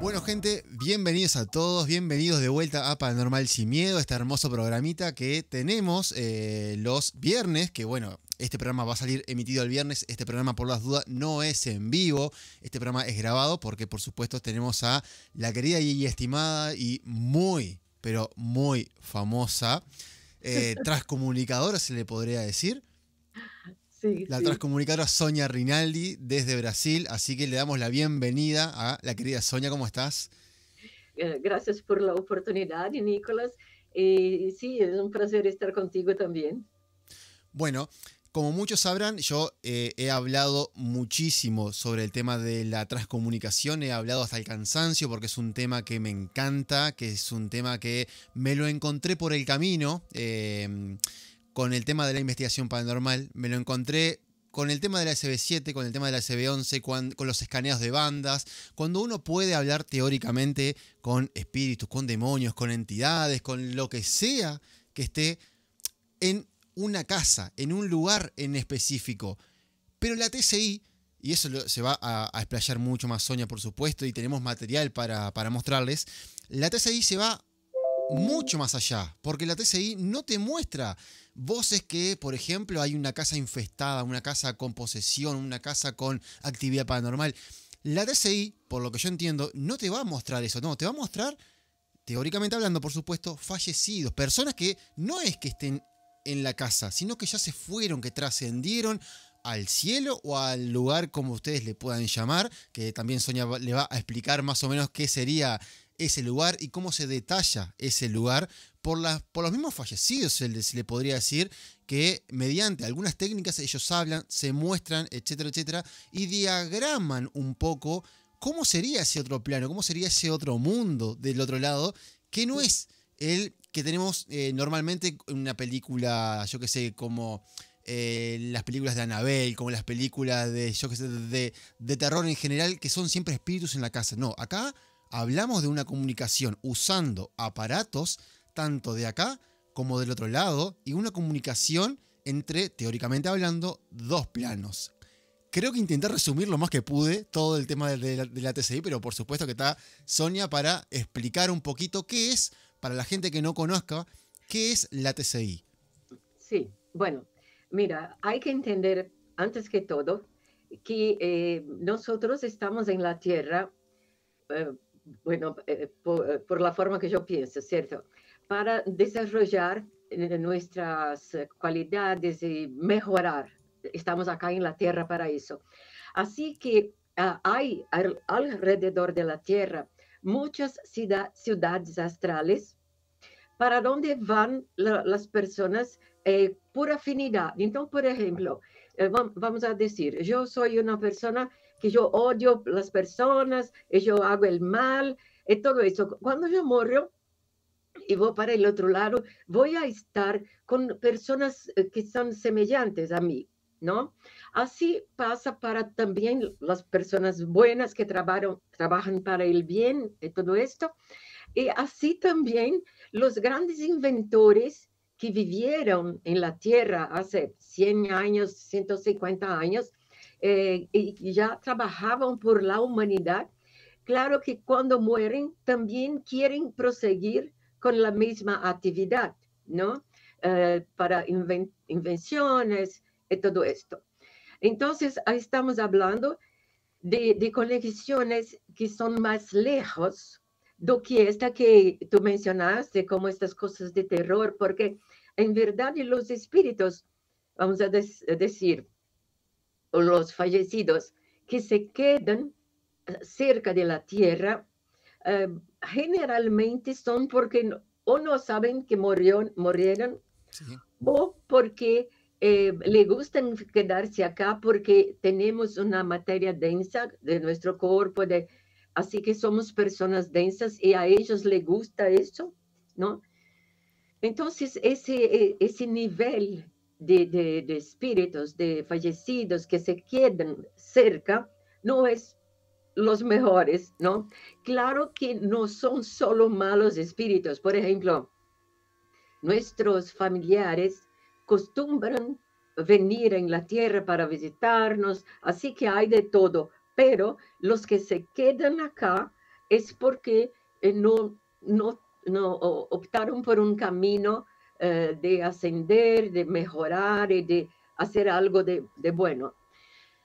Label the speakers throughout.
Speaker 1: Bueno gente, bienvenidos a todos, bienvenidos de vuelta a Paranormal Sin Miedo, este hermoso programita que tenemos eh, los viernes, que bueno, este programa va a salir emitido el viernes. Este programa, por las dudas, no es en vivo. Este programa es grabado porque, por supuesto, tenemos a la querida y estimada y muy, pero muy famosa eh, transcomunicadora, se le podría decir la transcomunicadora Sonia Rinaldi desde Brasil, así que le damos la bienvenida a la querida Sonia, ¿cómo estás?
Speaker 2: Eh, gracias por la oportunidad, Nicolás. Eh, sí, es un placer estar contigo también.
Speaker 1: Bueno, como muchos sabrán, yo eh, he hablado muchísimo sobre el tema de la transcomunicación, he hablado hasta el cansancio porque es un tema que me encanta, que es un tema que me lo encontré por el camino con el tema de la investigación paranormal, me lo encontré con el tema de la SB7, con el tema de la SB11, con, los escaneos de bandas, cuando uno puede hablar teóricamente con espíritus, con demonios, con entidades, con lo que sea que esté en una casa, en un lugar en específico. Pero la TCI, y eso se va a, explayar mucho más Sonia, por supuesto, y tenemos material para, para mostrarles, la TCI se va mucho más allá, porque la TCI no te muestra voces que, por ejemplo, hay una casa infestada, una casa con posesión, una casa con actividad paranormal. La TCI, por lo que yo entiendo, no te va a mostrar eso, no, te va a mostrar, teóricamente hablando, por supuesto, fallecidos, personas que no es que estén en la casa, sino que ya se fueron, que trascendieron al cielo o al lugar como ustedes le puedan llamar, que también Sonia le va a explicar más o menos qué sería ese lugar y cómo se detalla ese lugar por, las, por los mismos fallecidos, se le, podría decir, que mediante algunas técnicas ellos hablan, se muestran, etcétera, etcétera, y diagraman un poco cómo sería ese otro plano, cómo sería ese otro mundo del otro lado, que no es el que tenemos eh, normalmente en una película, yo que sé, como eh, las películas de Annabelle... como las películas de, yo que sé, de, terror en general, que son siempre espíritus en la casa. No, acá hablamos de una comunicación usando aparatos tanto de acá como del otro lado y una comunicación entre, teóricamente hablando, dos planos. Creo que intenté resumir lo más que pude todo el tema de la, TCI, pero por supuesto que está Sonia para explicar un poquito qué es, para la gente que no conozca, qué es la TCI.
Speaker 2: Sí, bueno, mira, hay que entender antes que todo que eh, nosotros estamos en la Tierra eh, bueno, eh, eh, eh, por, la forma que yo pienso, ¿cierto? Para desarrollar nuestras cualidades y mejorar. Estamos acá en la Tierra para eso. Así que ah, hay alrededor de la Tierra muchas ciudades astrales para donde van las personas por afinidad. Entonces, por ejemplo, vamos a decir, yo soy una persona que yo odio las personas, que yo hago el mal, y eh, todo eso. Cuando yo muero y voy para el otro lado, voy a estar con personas eh, que son semejantes a mí, ¿no? Así pasa para también las personas buenas que trabajan, trabajan para el bien y todo esto. Y así también los grandes inventores que vivieron en la Tierra hace 100 años, 150 años, eh, y ya trabajaban por la humanidad, claro que cuando mueren también quieren proseguir con la misma actividad, ¿no? Eh, para invenciones y todo esto. Entonces, ahí estamos hablando de, de, conexiones que son más lejos do que esta que tú mencionaste, como estas cosas de terror, porque en verdad los espíritus, vamos a, decir, los fallecidos que se quedan eh, cerca de la tierra eh, generalmente son porque o no saben que murieron, murieron o porque eh, le gustan quedarse acá porque tenemos una materia densa de nuestro cuerpo, de, así que somos personas densas y a ellos les gusta eso, ¿no? Entonces, ese, e, ese nivel de, espíritus, de fallecidos que se quedan cerca, no es los mejores, ¿no? Claro que no son solo malos espíritus. Por ejemplo, nuestros familiares costumbran venir en la tierra para visitarnos, así que hay de todo. Pero los que se quedan acá es porque eh, no, no optaron por un camino eh, de ascender, de mejorar y de hacer algo de, bueno.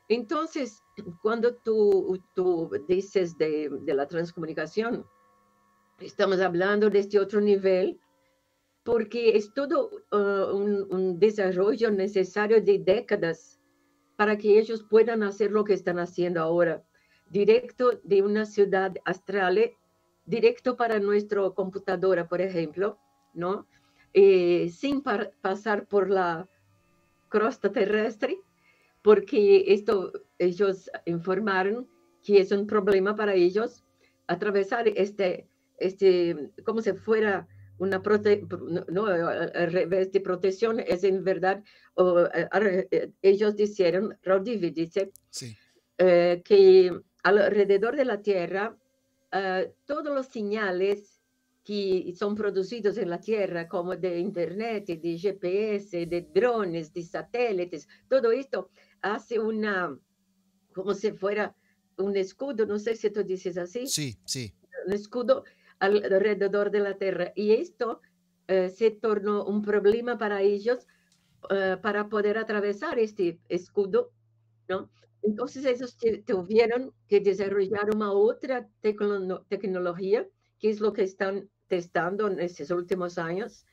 Speaker 2: Entonces, cuando tú, tú dices de, de, la transcomunicación, estamos hablando de este otro nivel, porque es todo uh, un, un, desarrollo necesario de décadas para que ellos puedan hacer lo que están haciendo ahora, directo de una ciudad astral, eh, directo para nuestra computadora, por ejemplo, ¿no? Eh, sin pasar por la crosta terrestre, porque esto ellos informaron que es un problema para ellos atravesar este, este como si fuera una no, revés de protección, es en verdad, eh, eh, ellos dijeron, Rodríguez dice, que alrededor de la Tierra todos los señales que son producidos en la Tierra, como de Internet, de GPS, de drones, de satélites, todo esto hace una, como si fuera un escudo, no sé si tú dices así.
Speaker 1: Sí, sí.
Speaker 2: Un escudo alrededor de la Tierra. Y esto eh, se tornó un problema para ellos eh, para poder atravesar este escudo, ¿no? Entonces ellos tuvieron que desarrollar una otra tecnología, que es lo que están testando en estos últimos años,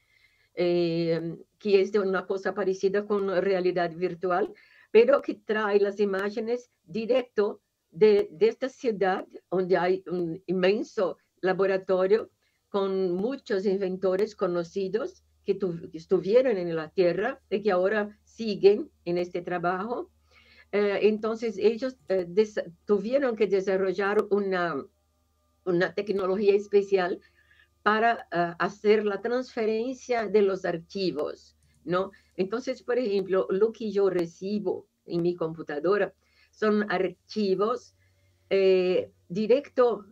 Speaker 2: eh, que es de una cosa parecida con realidad virtual, pero que trae las imágenes directo de, esta ciudad, donde hay un inmenso laboratorio con muchos inventores conocidos que, estuvieron en la Tierra y que ahora siguen en este trabajo. Eh, entonces ellos eh, tuvieron que desarrollar una, una tecnología especial para ah, hacer la transferencia de los archivos, ¿no? Entonces, por ejemplo, lo que yo recibo en mi computadora son archivos directos eh, directo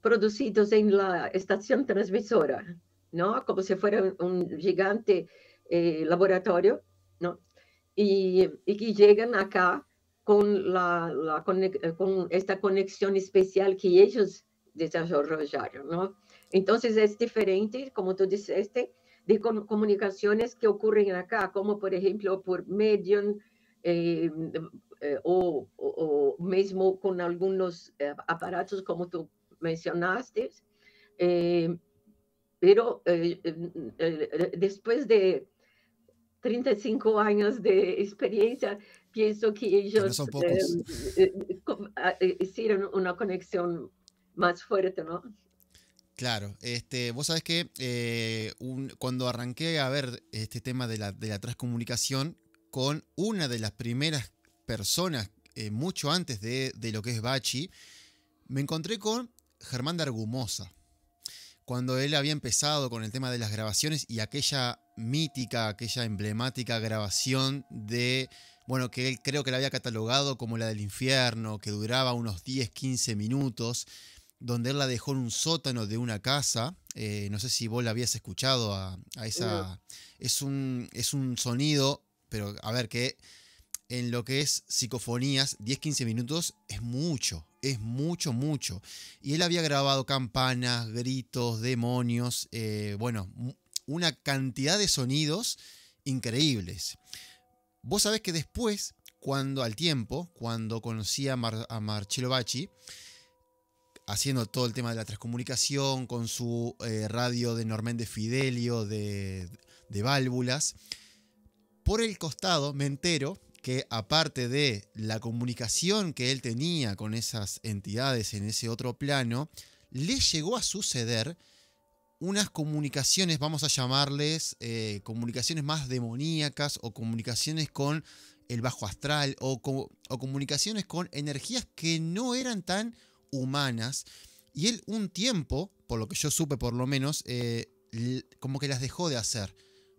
Speaker 2: producidos en la estación transmisora, ¿no? Como si fuera un gigante eh, laboratorio, ¿no? Y, que llegan acá con, con esta conexión especial que ellos desarrollaron, ¿no? Entonces es diferente, como tú dijiste, de comunicaciones que ocurren acá, como por ejemplo por Medium eh, eh, o, mismo con algunos eh, aparatos como tú mencionaste. pero después de 35 años de experiencia, pienso que ellos ah, hicieron una conexión más fuerte, ¿no?
Speaker 1: Claro, este, vos sabés que eh, cuando arranqué a ver este tema de la, de transcomunicación con una de las primeras personas, eh, mucho antes de, de, lo que es Bachi, me encontré con Germán de Argumosa. Cuando él había empezado con el tema de las grabaciones y aquella mítica, aquella emblemática grabación de, bueno, que él creo que la había catalogado como la del infierno, que duraba unos 10, 15 minutos donde él la dejó en un sótano de una casa. Eh, no sé si vos la habías escuchado a, esa. Es un, es un sonido, pero a ver, que en lo que es psicofonías, 10-15 minutos es mucho, es mucho, mucho. Y él había grabado campanas, gritos, demonios, eh, bueno, una cantidad de sonidos increíbles. Vos sabés que después, cuando al tiempo, cuando conocí a, Marcelo a Marcello Bacci, haciendo todo el tema de la transcomunicación con su eh, radio de Normand de Fidelio de, válvulas. Por el costado me entero que aparte de la comunicación que él tenía con esas entidades en ese otro plano, le llegó a suceder unas comunicaciones, vamos a llamarles eh, comunicaciones más demoníacas o comunicaciones con el bajo astral o, o comunicaciones con energías que no eran tan humanas. Y él un tiempo, por lo que yo supe por lo menos, eh, como que las dejó de hacer.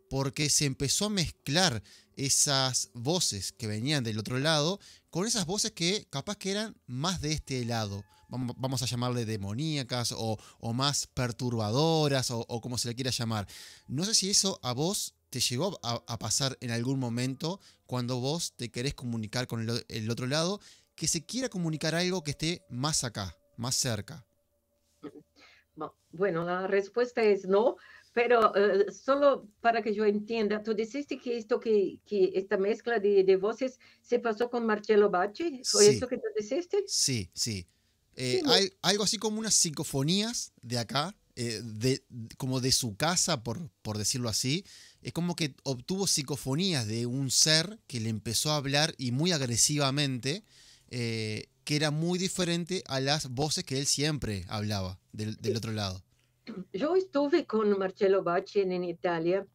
Speaker 1: Porque se empezó a mezclar esas voces que venían del otro lado con esas voces que capaz que eran más de este lado. Vamos a llamarle demoníacas o, más perturbadoras o, como se le quiera llamar. No sé si eso a vos te llegó a, pasar en algún momento cuando vos te querés comunicar con el otro lado que se quiera comunicar algo que esté más acá, más cerca?
Speaker 2: Bueno, la respuesta es no, pero eh, solo para que yo entienda, tú dijiste que esto que, que esta mezcla de, de, voces se pasó con Marcelo Bacci, ¿fue eso que
Speaker 1: tú dijiste? Sí, sí. hay, eh, algo así como unas psicofonías de acá, eh, de, como de su casa, por, por decirlo así. Es como que obtuvo psicofonías de un ser que le empezó a hablar y muy agresivamente eh, que era muy diferente a las voces que él siempre hablaba del, otro lado.
Speaker 2: Yo estuve con Marcello Bacci en Italia.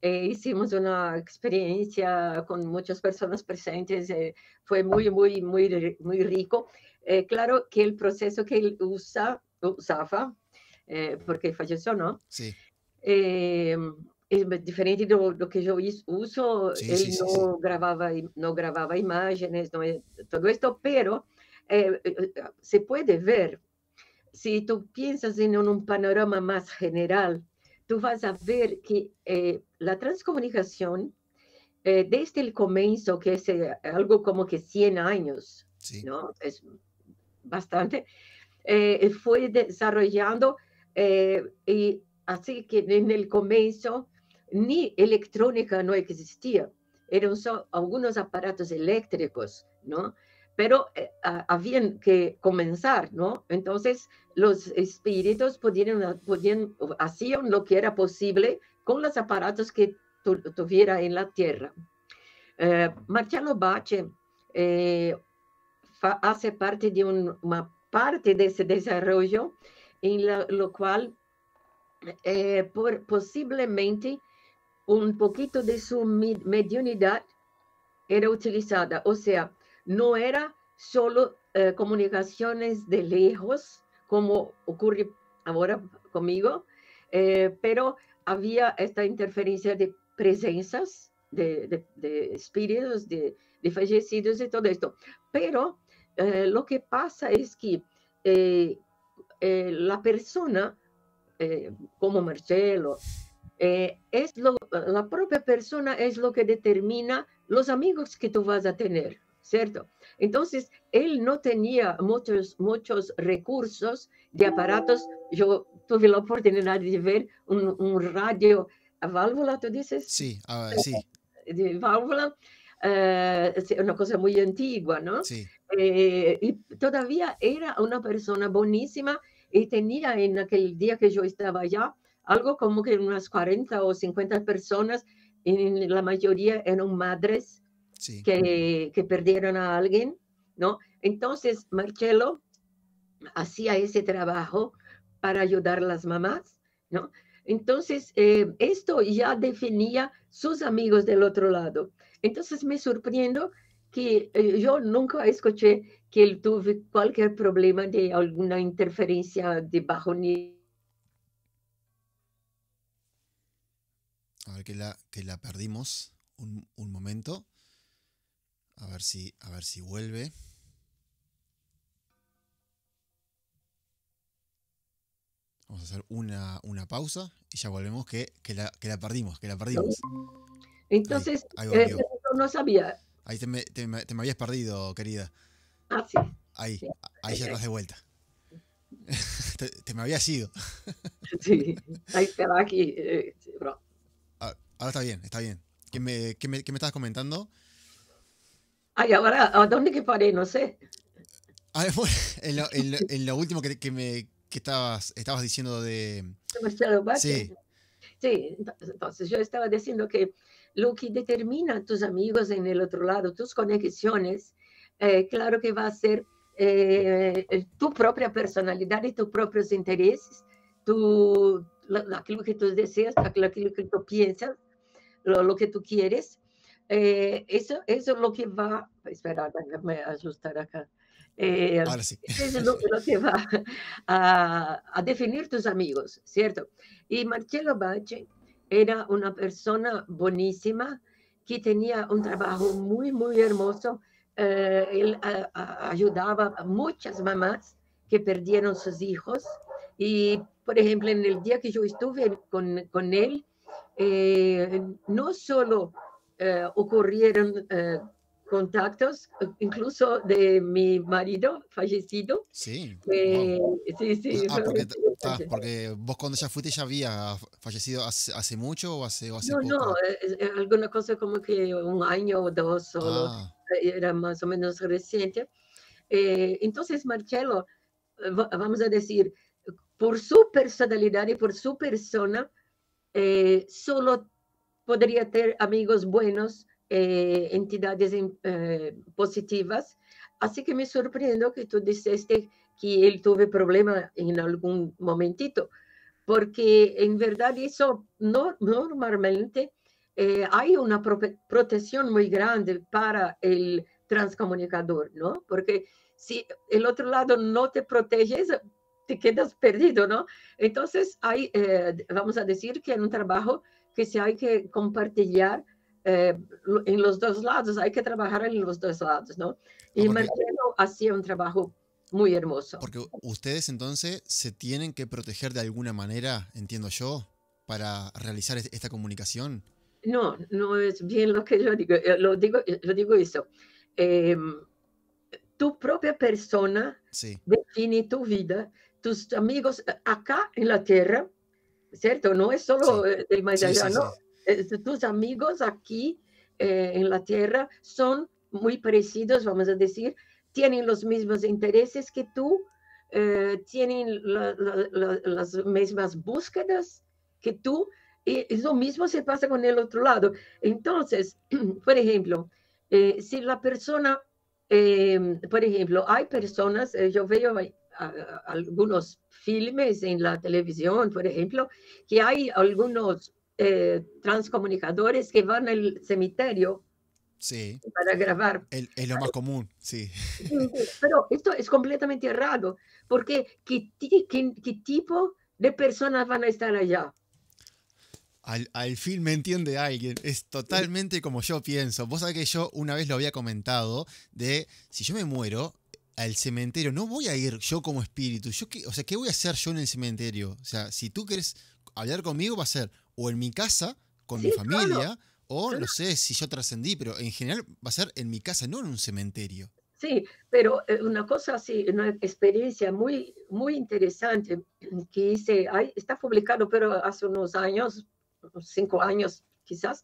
Speaker 2: e hicimos una experiencia con muchas personas presentes. Eh, fue muy, muy, muy, muy rico. claro que el proceso que él usa, usaba, porque falleció, ¿no? Sí. Eh, diferente de lo que yo uso, él no grababa no eh, todo esto, pero eh, se puede ver si tú piensas en un panorama más general, tú vas a ver que la transcomunicación desde el comienzo, que es algo como que 100 años, no es bastante, fue desarrollando y Así que en el comienzo ni electrónica no existía, eran solo algunos aparatos eléctricos, ¿no? Pero eh, habían que comenzar, ¿no? Entonces los espíritus podían, podían, hacían lo que era posible con los aparatos que tuviera en la tierra. Eh, Bache eh, hace parte de una parte de ese desarrollo en lo cual eh, posiblemente un poquito de su mediunidad era utilizada, o sea, no era solo eh, comunicaciones de lejos, como ocurre ahora conmigo, eh, pero había esta interferencia de presencias, de, espíritus, de, fallecidos y todo esto. Pero eh, lo que pasa es que la persona, como Marcelo, eh, es lo, la propia persona es lo que determina los amigos que tú vas a tener, ¿cierto? Entonces, él no tenía muchos, muchos recursos de aparatos. Yo tuve la oportunidad de ver un, radio a válvula, ¿tú dices?
Speaker 1: Sí, ah, eh, sí.
Speaker 2: válvula, eh, una cosa muy antigua, ¿no? Sí. y todavía era una persona buenísima y tenía en aquel día que yo estaba allá, algo como que unas 40 o 50 personas, en la mayoría eran madres que, que perdieron a alguien, ¿no? Entonces, Marcelo hacía ese trabajo para ayudar a las mamás, ¿no? Entonces, eh, esto ya definía sus amigos del otro lado. Entonces, me sorprendo que eh, yo nunca escuché que él tuviera cualquier problema de alguna interferencia de bajo nivel
Speaker 1: que la, que la perdimos un, momento. A ver si, a ver si vuelve. Vamos a hacer una, pausa y ya volvemos que, la, perdimos, que la perdimos.
Speaker 2: Entonces, eh, no sabía.
Speaker 1: Ahí te me, habías perdido, querida. Ah, sí. Ahí, ahí ya estás de vuelta. te, me había ido. sí,
Speaker 2: ahí aquí. Eh,
Speaker 1: Ahora está bien, está bien. ¿Qué me, qué me, me estabas comentando?
Speaker 2: Ay, ahora, ¿a dónde que paré? No sé.
Speaker 1: Ah, bueno, en, lo, en, lo, último que, me que estabas, estabas diciendo de... Sí.
Speaker 2: sí, entonces yo estaba diciendo que lo que determina tus amigos en el otro lado, tus conexiones, eh, claro que va a ser eh, tu propia personalidad y tus propios intereses, tu, aquello que tú deseas, aquello que tú piensas, lo, que tú quieres. Eh, eso, eso es lo que va, espera, ajustar acá. Eh, es lo, que va a, a, definir tus amigos, ¿cierto? Y Marcelo Bache era una persona buenísima que tenía un trabajo muy, muy hermoso. Eh, él ayudaba a muchas mamás que perdieron sus hijos. Y, por ejemplo, en el día que yo estuve con, con él, eh, no solo eh, ocurrieron eh, contactos, incluso de mi marido fallecido. Sí. sí, sí. Ah,
Speaker 1: ah, porque, vos cuando ya fuiste ya había fallecido hace, mucho o hace, no, poco.
Speaker 2: No, eh, no, alguna cosa como que un año o dos solo, ah. era más o menos reciente. entonces, Marcelo, vamos a decir, por su personalidad y por su persona, eh, solo podría tener amigos buenos, eh, entidades eh, positivas. Así que me sorprendo que tú dijiste que él tuve problema en algún momentito, porque en verdad eso no, normalmente hay una protección muy grande para el transcomunicador, ¿no? Porque si el otro lado no te protege te quedas perdido, ¿no? Entonces, hay, eh, vamos a decir que es un trabajo que se hay que compartir eh, en los dos lados, hay que trabajar en los dos lados, ¿no? Ah, y Marcelo hacía
Speaker 1: un trabajo muy hermoso. Porque ustedes entonces se tienen que proteger de alguna manera, entiendo yo, para realizar esta comunicación.
Speaker 2: No, no es bien lo que yo digo. Eh, lo digo, lo digo eso. Em, tu propia persona define tu vida tus amigos eh, acá en la tierra, ¿cierto? No es solo eh, más ¿no? Tus amigos aquí eh, en la tierra son muy parecidos, vamos a decir, tienen los mismos intereses que tú, tienen las mismas búsquedas que tú, y, lo mismo se pasa con el otro lado. Entonces, por ejemplo, si la persona, por ejemplo, hay personas, yo veo algunos filmes en la televisión, por ejemplo, que hay algunos eh, transcomunicadores que van al cementerio para grabar.
Speaker 1: Es lo más común, sí.
Speaker 2: Pero esto es completamente errado, porque ¿qué, qué, qué tipo de personas van a estar allá?
Speaker 1: Al, al, fin me entiende alguien. Es totalmente como yo pienso. Vos sabés que yo una vez lo había comentado de si yo me muero, al cementerio, no voy a ir yo como espíritu. Yo o sea, ¿qué voy a hacer yo en el cementerio? O sea, si tú quieres hablar conmigo, va a ser o en mi casa, con mi familia, o no sé si yo trascendí, pero en general va a ser en mi casa, no en un cementerio.
Speaker 2: Sí, pero eh, una cosa así, una experiencia muy, muy interesante que hice, ahí está publicado, pero hace unos años, cinco años quizás,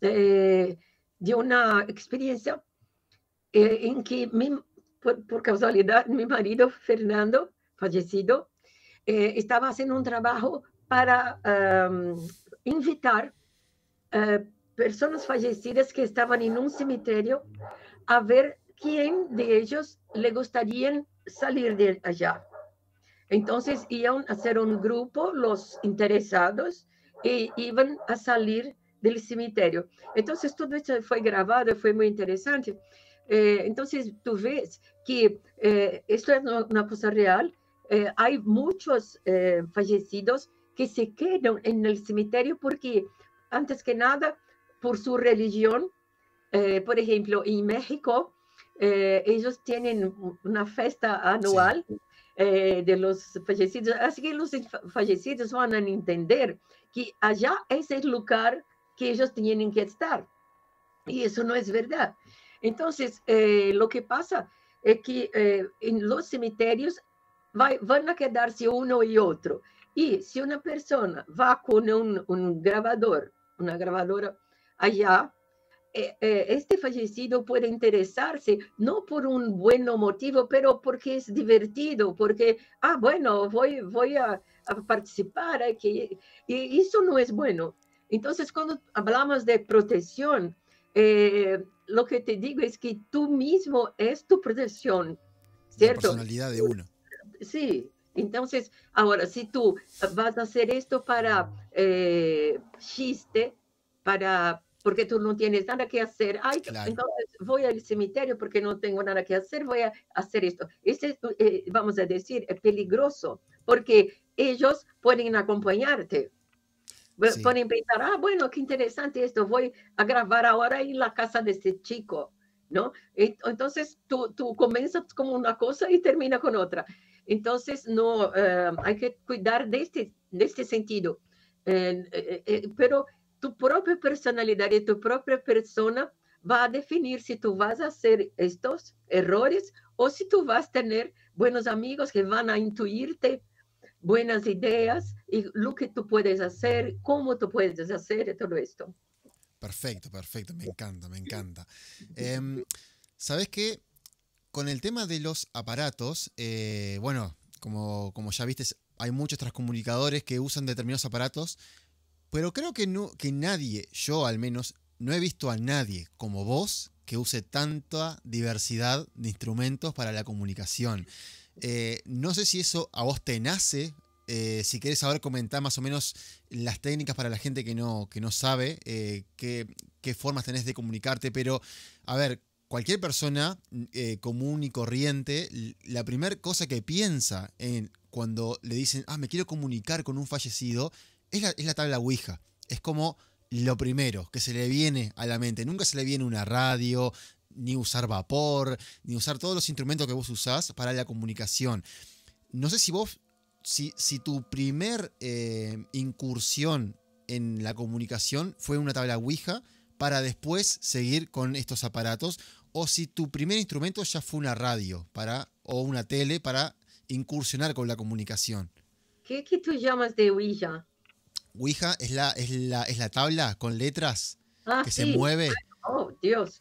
Speaker 2: eh, de una experiencia eh, en que me por, casualidad, mi marido Fernando, fallecido, eh, estaba haciendo un trabajo para invitar a eh, personas fallecidas que estaban en un cementerio a ver quién de ellos le gustaría salir de allá. Entonces iban a hacer un grupo, los interesados, y iban a salir del cementerio. Entonces todo esto fue grabado, fue muy interesante. Eh, entonces tú ves que eh, esto es una cosa real. Eh, hay muchos fallecidos que se quedan en el cementerio porque, antes que nada, por su religión, por ejemplo, en México, ellos tienen una fiesta anual de los fallecidos, así que los fallecidos van a entender que allá es el lugar que ellos tienen que estar. Y eso no es verdad. Entonces, eh, lo que pasa es que eh, en los cementerios van a quedarse uno y otro. Y si una persona va con un, grabador, una grabadora allá, eh, este fallecido puede interesarse, no por un buen motivo, pero porque es divertido, porque, ah, bueno, voy, a, participar, que, y eso no es bueno. Entonces, cuando hablamos de protección, lo que te digo es que tú mismo es tu protección,
Speaker 1: ¿cierto? personalidad de uno.
Speaker 2: Sí, entonces, ahora, si tú vas a hacer esto para eh, chiste, para porque tú no tienes nada que hacer, ay, entonces voy al cementerio porque no tengo nada que hacer, voy a hacer esto. Este, eh, vamos a decir, es peligroso, porque ellos pueden acompañarte, Pueden pensar, ah, bueno, qué interesante esto, voy a grabar ahora en la casa de este chico, ¿no? Entonces tú, tú comienzas como una cosa y termina con otra. Entonces, no, eh, hay que cuidar de este, de este sentido. Eh, eh, pero tu propia personalidad y tu propia persona va a definir si tú vas a hacer estos errores o si tú vas a tener buenos amigos que van a intuirte buenas ideas y lo que tú puedes hacer, cómo tú puedes hacer todo esto.
Speaker 1: Perfecto, perfecto, me encanta, me encanta. Em, ¿Sabes que Con el tema de los aparatos, eh, bueno, como, como ya viste, hay muchos transcomunicadores que usan determinados aparatos, pero creo que, no, que nadie, yo al menos, no he visto a nadie como vos que use tanta diversidad de instrumentos para la comunicación. Eh, no sé si eso a vos te nace. Eh, si querés saber comentar más o menos las técnicas para la gente que no, que no sabe, eh, qué, formas tenés de comunicarte, pero a ver, cualquier persona común y corriente, la primera cosa que piensa en cuando le dicen, ah, me quiero comunicar con un fallecido, es la, es la tabla Ouija. Es como lo primero que se le viene a la mente. Nunca se le viene una radio, ni usar vapor, ni usar todos los instrumentos que vos usás para la comunicación. No sé si vos, si, si tu primer eh, incursión en la comunicación fue una tabla Ouija para después seguir con estos aparatos, o si tu primer instrumento ya fue una radio para, o una tele para incursionar con la comunicación.
Speaker 2: ¿Qué, qué tú llamas de
Speaker 1: Ouija? Ouija es la, es la, tabla con letras
Speaker 2: ah, que se mueve. Oh, Dios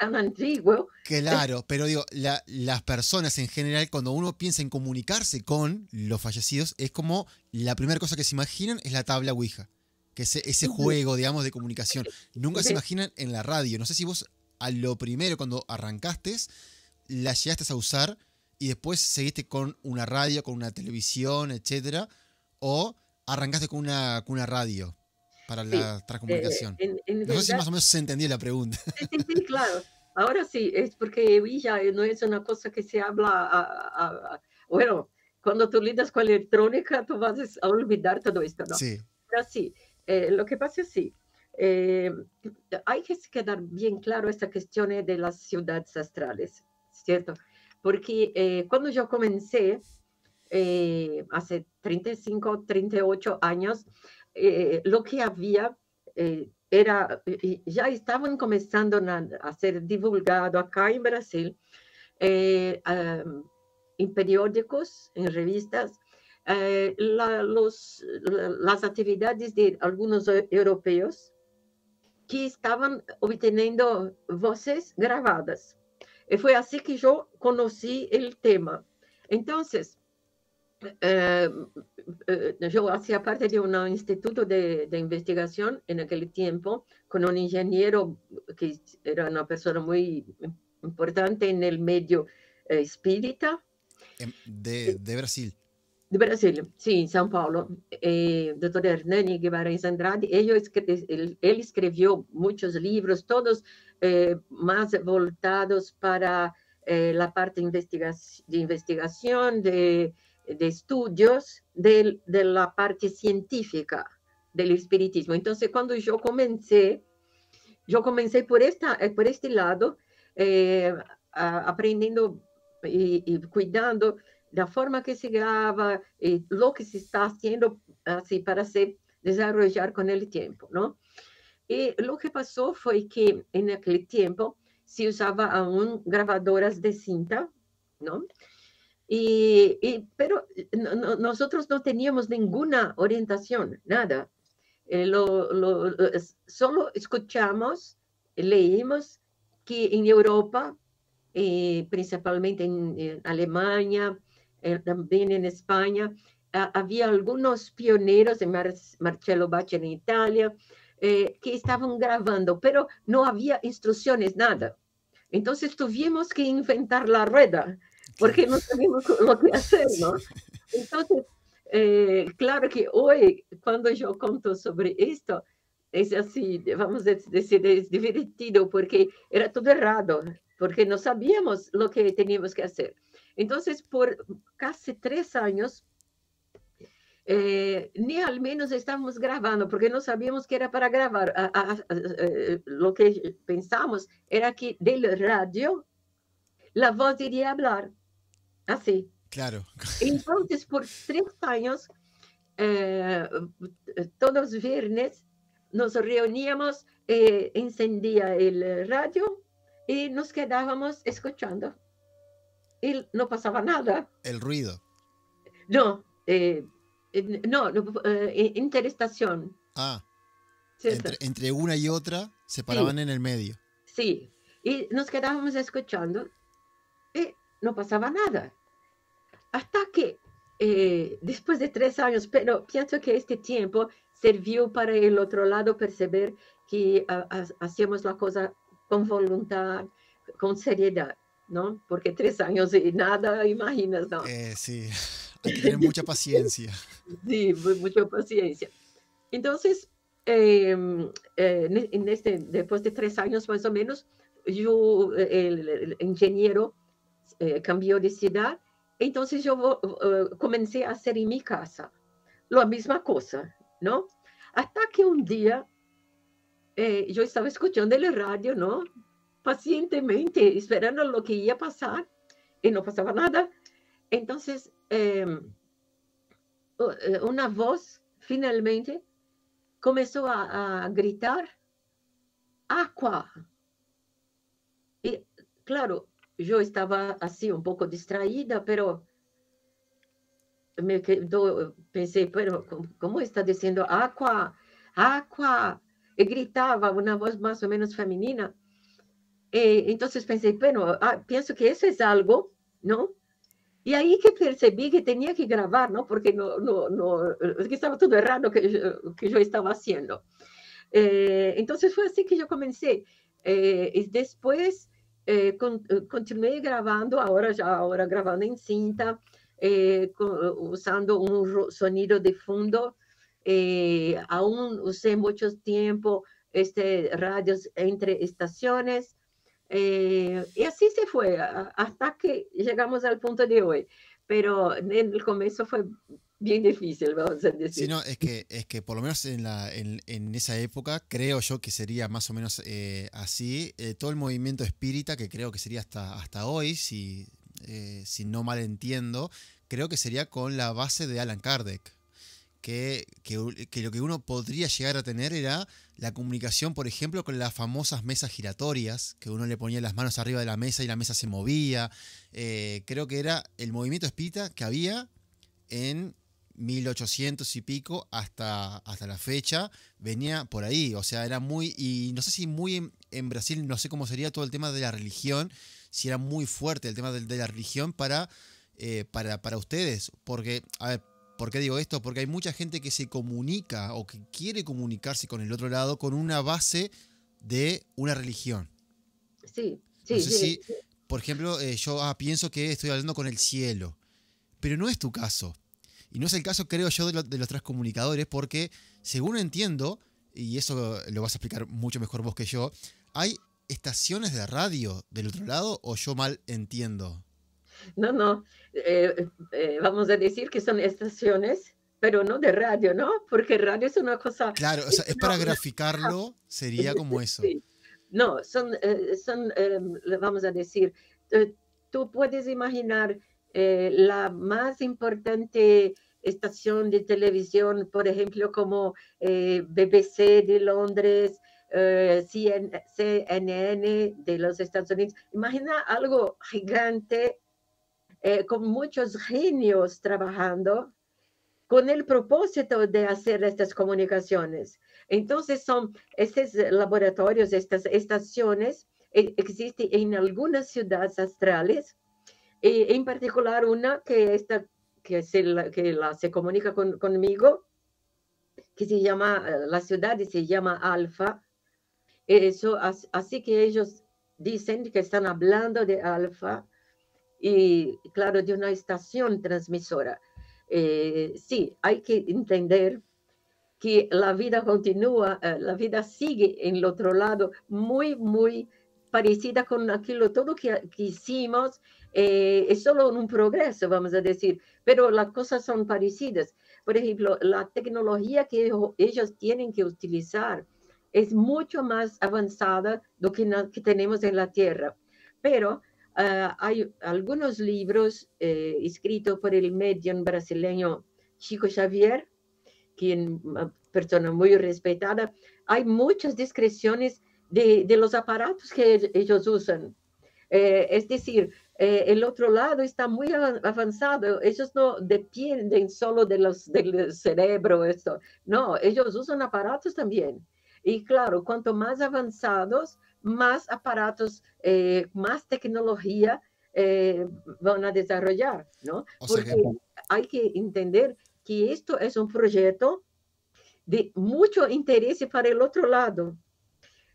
Speaker 2: antiguo.
Speaker 1: Claro, pero digo, las personas en general, cuando uno piensa en comunicarse con los fallecidos, es como la primera cosa que se imaginan es la tabla Ouija, que es ese juego, digamos, de comunicación. Nunca se imaginan en la radio. No sé si vos a lo primero, cuando arrancaste, la llegaste a usar y después seguiste con una radio, con una televisión, etcétera, o arrancaste con una, con una radio para la transcomunicación. Eh, Entonces, no sé más o menos se entendía la pregunta.
Speaker 2: Sí, claro. Ahora sí, es porque ya eh, no es una cosa que se habla. bueno, cuando tú lidas con electrónica, tú vas a olvidar todo esto, ¿no? Sí. Pero eh, lo que pasa es sí. hay que quedar bien claro esta cuestión de las ciudades astrales, ¿cierto? Porque cuando yo comencé, hace 35, 38 años, eh, lo que había eh, era, ya estaban comenzando a, ser divulgado acá en Brasil, en eh, periódicos, en revistas, los, las actividades de algunos e, europeos que estaban obteniendo voces grabadas. Y fue así que yo conocí el tema. Entonces, eh, yo hacía parte de un instituto de, investigación en aquel tiempo con un ingeniero que era una persona muy importante en el medio eh, espírita.
Speaker 1: Em, de, Brasil.
Speaker 2: De Brasil, sí, en São Paulo. Eh, doctor Hernani Guevara Andrade, ellos, él, él, escribió muchos libros, todos eh, más voltados para la parte de investigación, de de estudios de, de, la parte científica del espiritismo. Entonces, cuando yo comencé, yo comencé por, esta, eh, por este lado, eh, aprendiendo y, cuidando la forma que se graba, y eh, lo que se está haciendo así para se desarrollar con el tiempo, ¿no? Y lo que pasó fue que en aquel tiempo se usaba aún grabadoras de cinta, ¿no? Y, pero nosotros no teníamos ninguna orientación, nada. Eh, solo escuchamos, leímos que en Europa, eh, principalmente en, Alemania, eh, también en España, había algunos pioneros, en Mar Marcello en Italia, que estaban grabando, pero no había instrucciones, nada. Entonces tuvimos que inventar la rueda
Speaker 1: porque no sabíamos lo que hacer, ¿no?
Speaker 2: Entonces, eh, claro que hoy, cuando yo conto sobre esto, es así, vamos a decir, es divertido porque era todo errado, porque no sabíamos lo que teníamos que hacer. Entonces, por casi tres años, eh, ni al menos estábamos grabando, porque no sabíamos que era para grabar. A, eh, lo que pensamos era que del radio la voz iría a hablar así. Claro. Entonces, por tres años, eh, todos viernes nos reuníamos, eh, encendía el radio y nos quedábamos escuchando. Y no pasaba nada. El ruido. No, eh, no, no interestación. Ah. Entre,
Speaker 1: una y otra se paraban en el medio.
Speaker 2: Sí, y nos quedábamos escuchando y no pasaba nada hasta que eh, después de tres años, pero pienso que este tiempo sirvió para el otro lado percibir que ah, hacemos la cosa con voluntad, con seriedad, ¿no? Porque tres años y nada, imaginas, ¿no? Eh,
Speaker 1: sí, hay que tener mucha paciencia. sí,
Speaker 2: mucha paciencia. Entonces, em, eh, en e-, este, después de tres años más o menos, yo, el, el ingeniero cambió de ciudad Então yo uh, comencé a fazer em minha casa a mesma coisa, não? Até que um dia, eh, estava escutando escuchando la radio, ¿no? Pacientemente, esperando o que ia passar e não passava nada. Então, eh, voz finalmente começou a, a gritar, agua. E, claro, eu estava assim um pouco distraída, pero me quedo, pensei, pero como está dizendo água, água, e gritava uma voz mais ou menos feminina. E, então pensei, bueno, ah, penso que isso é algo, não? E aí que percebi que tinha que gravar, não? Porque no, no, no, que estava tudo errado que eu, que eu estava fazendo. Eh, então foi assim que eu comecei. Eh, e depois Eh, eh, Continué grabando ahora, ya agora já agora cinta, eh, usando un sonido de fondo, aún usé mucho tiempo este, radios entre estaciones. y así se fue hasta que llegamos al punto de hoy. Pero en el comienzo fue bien difícil, vamos a decir. Sí, no,
Speaker 1: es que, es que por lo menos en, la, en, esa época, creo yo que sería más o menos eh, así, eh, todo el movimiento espírita, que creo que sería hasta, hasta hoy, si, eh, si no mal entiendo, creo que sería con la base de Alan Kardec. Que, lo que uno podría llegar a tener era la comunicación, por ejemplo, con las famosas mesas giratorias, que uno le ponía las manos arriba de la mesa y la mesa se movía. creo que era el movimiento espírita que había en 1800 y pico hasta, hasta la fecha, venía por ahí, o sea, era muy, y no sé si muy en, Brasil, no sé cómo sería todo el tema de la religión, si era muy fuerte el tema de, la religión eh, para, para, ustedes, porque, a ver, ¿por qué digo esto? Porque hay mucha gente que se comunica o que quiere comunicarse con el otro lado con una base de una religión.
Speaker 2: Sí, sí. sí,
Speaker 1: por ejemplo, eh, yo ah, pienso que estoy hablando con el cielo, pero no es tu caso y no es el caso, creo yo, de, los transcomunicadores, porque según entiendo, y eso lo vas a explicar mucho mejor vos que yo, hay estaciones de radio del otro lado o yo mal entiendo?
Speaker 2: No, no, eh, eh, vamos a decir que son estaciones, pero no de radio, ¿no? Porque radio es una cosa...
Speaker 1: Claro, o es para graficarlo, sería como eso.
Speaker 2: No, son, eh, son vamos a decir, tú puedes imaginar eh, la más importante estación de televisión, por ejemplo, como eh, BBC de Londres, eh, CNN de los Estados Unidos. Imagina algo gigante con muchos genios trabajando con el propósito de hacer estas comunicaciones. Entonces, son estos laboratorios, estas estaciones, e-, existen en algunas ciudades astrales eh, en particular una que, está, que, se, que la, se comunica con, conmigo, que se llama, eh, la ciudad se llama Alfa. Eso, así que ellos dicen que están hablando de Alfa y, claro, de una estación transmisora. Eh, sí, hay que entender que la vida continúa, eh, la vida sigue en el otro lado, muy, muy parecida con aquello todo que, que hicimos eh, es solo un progreso, vamos a decir, pero las cosas son parecidas. Por ejemplo, la tecnología que ellos tienen que utilizar es mucho más avanzada do que, que tenemos en la Tierra. Pero ah, hay algunos libros eh, escritos por el medium brasileño Chico Xavier, quien una ah, persona muy respetada, hay muchas descripciones de, de los aparatos que ellos usan. Eh, es decir, eh, el otro lado está muy avanzado. Ellos no dependen solo de los, del cerebro, esto. No, ellos usan aparatos también. Y claro, cuanto más avanzados, más aparatos, eh, más tecnología eh, van a desarrollar, ¿no? Porque hay que entender que esto es un proyecto de mucho interés para el otro lado,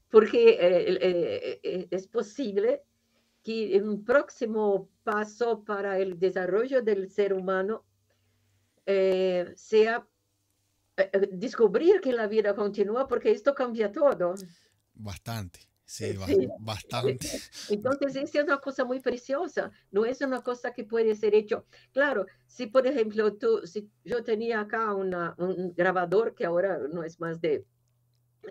Speaker 2: porque es posible que un próximo paso para el desarrollo del ser humano eh, sea eh, eh, descubrir que la vida continúa porque esto cambia todo.
Speaker 1: Bastante. Sí, bastante.
Speaker 2: Entonces, esa es una cosa muy preciosa, no es una cosa que puede ser hecho. Claro, si por ejemplo tú, si yo tenía acá un grabador que ahora no es más de,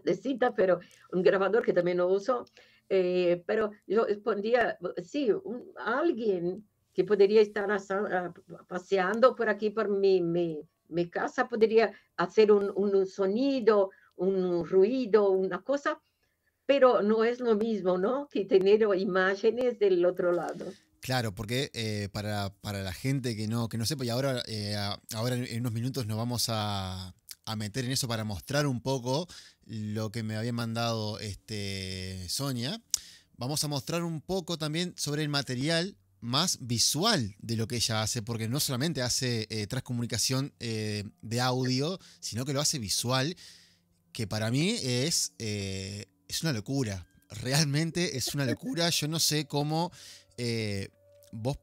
Speaker 2: de cita, pero un grabador que también lo uso, eh, pero yo respondía, sí, alguien que podría estar ah, paseando por aquí, por mi, mi, casa, podría hacer un, un, sonido, un ruido, una cosa, pero no es lo mismo, ¿no? Que tener imágenes del otro lado.
Speaker 1: Claro, porque eh, para, para, la gente que no, que no sepa, y ahora, eh, ahora en unos minutos nos vamos a, a meter en eso para mostrar un poco lo que me había mandado este, Sonia. Vamos a mostrar un poco también sobre el material más visual de lo que ella hace, porque no solamente hace eh, transcomunicación eh, de audio, sino que lo hace visual, que para mí es, eh, es una locura. Realmente es una locura. Yo no sé cómo vos,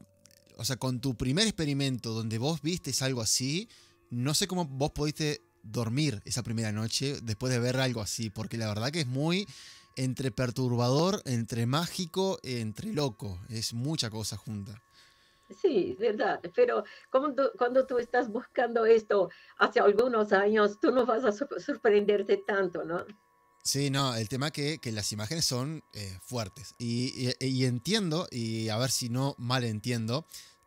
Speaker 1: o sea, con tu primer experimento donde vos viste algo así, no sé cómo vos pudiste dormir esa primera noche después de ver algo así, porque la verdad que es muy entre perturbador, entre mágico, entre loco, es mucha cosa junta.
Speaker 2: Sí, verdad, pero cuando, cuando tú estás buscando esto hace algunos años, tú no vas a sorprenderte tanto, ¿no?
Speaker 1: Sí, no, el tema que, que las imágenes son eh, fuertes. E-, y, entiendo, y a ver si no mal entiendo,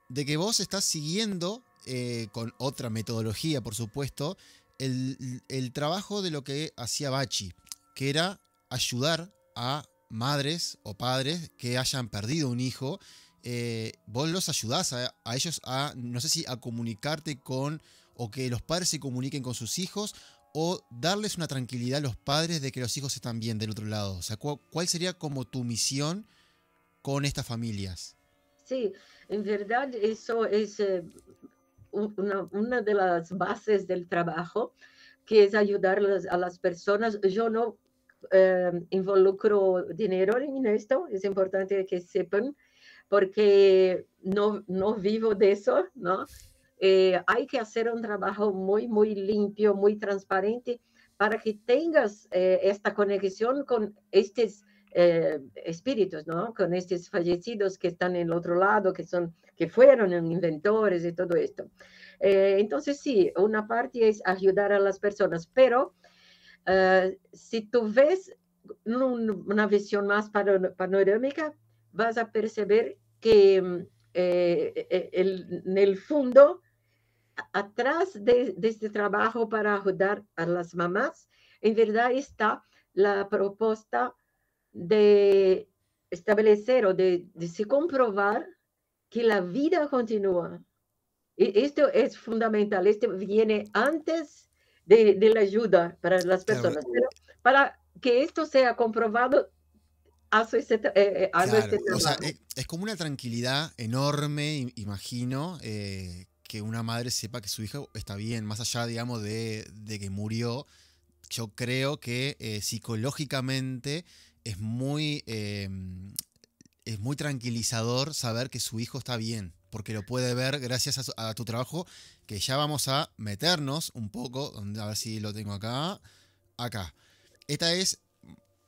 Speaker 1: de que vos estás siguiendo eh, con otra metodología, por supuesto, el, trabajo de lo que hacía Bachi, que era ayudar a madres o padres que hayan perdido un hijo. Eh, vos los ayudás a, ellos a, no sé si a comunicarte con, o que los padres se comuniquen con sus hijos, o darles una tranquilidad a los padres de que los hijos están bien del otro lado. O sea, ¿cuál, sería como tu misión con estas familias?
Speaker 2: Sí, en verdad eso es eh, una, de las bases del trabajo, que es ayudar a las personas. Yo no em, involucro dinero en esto, es importante que sepan, porque no, no vivo de eso, ¿no? Eh, hay que hacer un trabajo muy, muy limpio, muy transparente, para que tengas eh, esta conexión con estos eh, espíritus, ¿no? Con estos fallecidos que están en el otro lado, que son, que fueron inventores y todo esto. Eh, entonces, sí, una parte es ayudar a las personas, pero eh, si tú ves una visión más panorámica, vas a percibir que e-, en el fondo, atrás de este trabajo para ayudar a las mamás, en verdad está la propuesta de establecer o de, de comprobar que la vida continúa. Y e-, esto es fundamental, esto viene antes de, de la ayuda para las personas. para que esto sea comprobado, hace eh, eh, este
Speaker 1: e-, es como una tranquilidad enorme, imagino, eh, que una madre sepa que su hija está bien, más allá, digamos, de, de que murió. Yo creo que psicológicamente es muy, em, es muy tranquilizador saber que su hijo está bien, porque lo puede ver gracias a, tu trabajo, que ya vamos a meternos un poco, a ver si lo tengo acá, acá. Esta es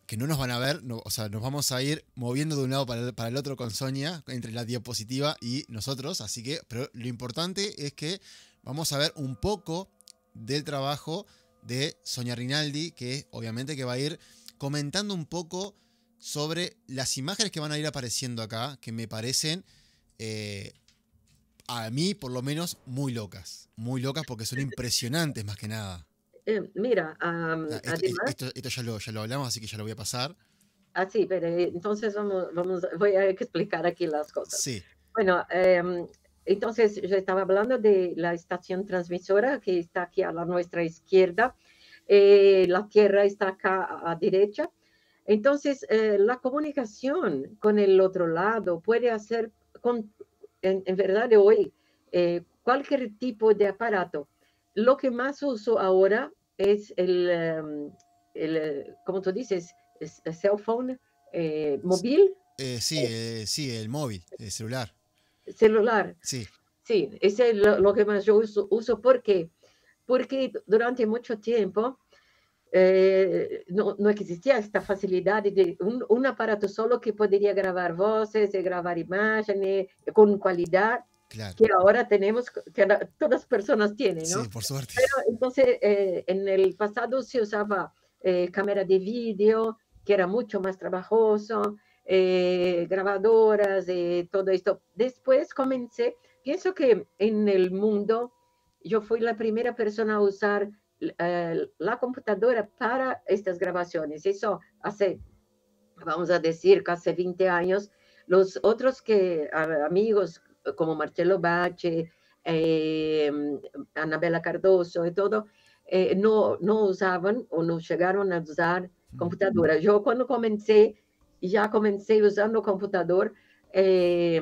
Speaker 1: que no nos van a ver, o sea, nos vamos a ir moviendo de un lado para el, para el, otro con Sonia, entre la diapositiva y nosotros, así que, pero lo importante es que vamos a ver un poco del trabajo de Sonia Rinaldi, que obviamente que va a ir comentando un poco sobre las imágenes que van a ir apareciendo acá, que me parecen, eh, a mí por lo menos, muy locas. Muy locas porque son impresionantes más que nada. Eh, mira, esto, además, ya, lo, ya, lo, hablamos, así que ya lo voy a pasar. Ah, sí,
Speaker 2: pero eh, entonces vamos, vamos, voy a explicar aquí las cosas. Sí. Bueno, em, entonces yo estaba hablando de la estación transmisora que está aquí a la nuestra izquierda eh, la tierra está acá a, derecha. Entonces, eh, la comunicación con el otro lado puede hacer, con, en, verdad hoy, eh, cualquier tipo de aparato. Lo que más uso ahora es el, em, el como tú dices, el cell phone móvil.
Speaker 1: sí, sí, el móvil, el celular.
Speaker 2: Celular. Sí. Sí, ese es lo, que más yo uso, uso porque porque durante mucho tiempo eh, no, no, existía esta facilidad de un, aparato solo que podría grabar voces grabar imágenes con calidad que ahora tenemos, que todas las personas tienen, ¿no? Sí, por suerte. entonces, eh, en el pasado se usaba eh, cámara de vídeo, que era mucho más trabajoso, grabadoras y todo esto. Después comencé, pienso que en el mundo eu fui a primeira pessoa a usar uh, a computadora para estas gravações. Isso há, vamos a dizer, quase 20 anos. Os outros que amigos, como Marcelo Bache, eh, Anabela Cardoso e todo, eh, não, não usavam ou não chegaram a usar computadora. Eu, quando comecei, já comecei usando o computador. Eh,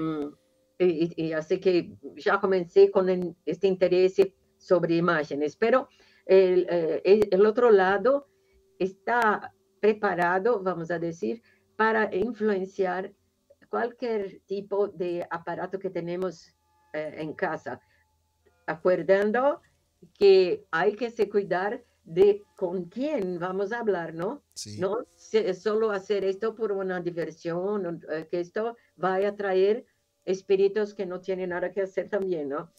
Speaker 2: y, así que ya comencé con este interés sobre imágenes, pero eh, el, otro lado está preparado, vamos a decir, para influenciar cualquier tipo de aparato que tenemos eh, en casa, acordando que hay que se cuidar de con quién vamos a hablar, ¿no? No solo hacer esto por una diversión, eh, que esto vaya a traer espíritus que no tienen nada que hacer también, ¿no?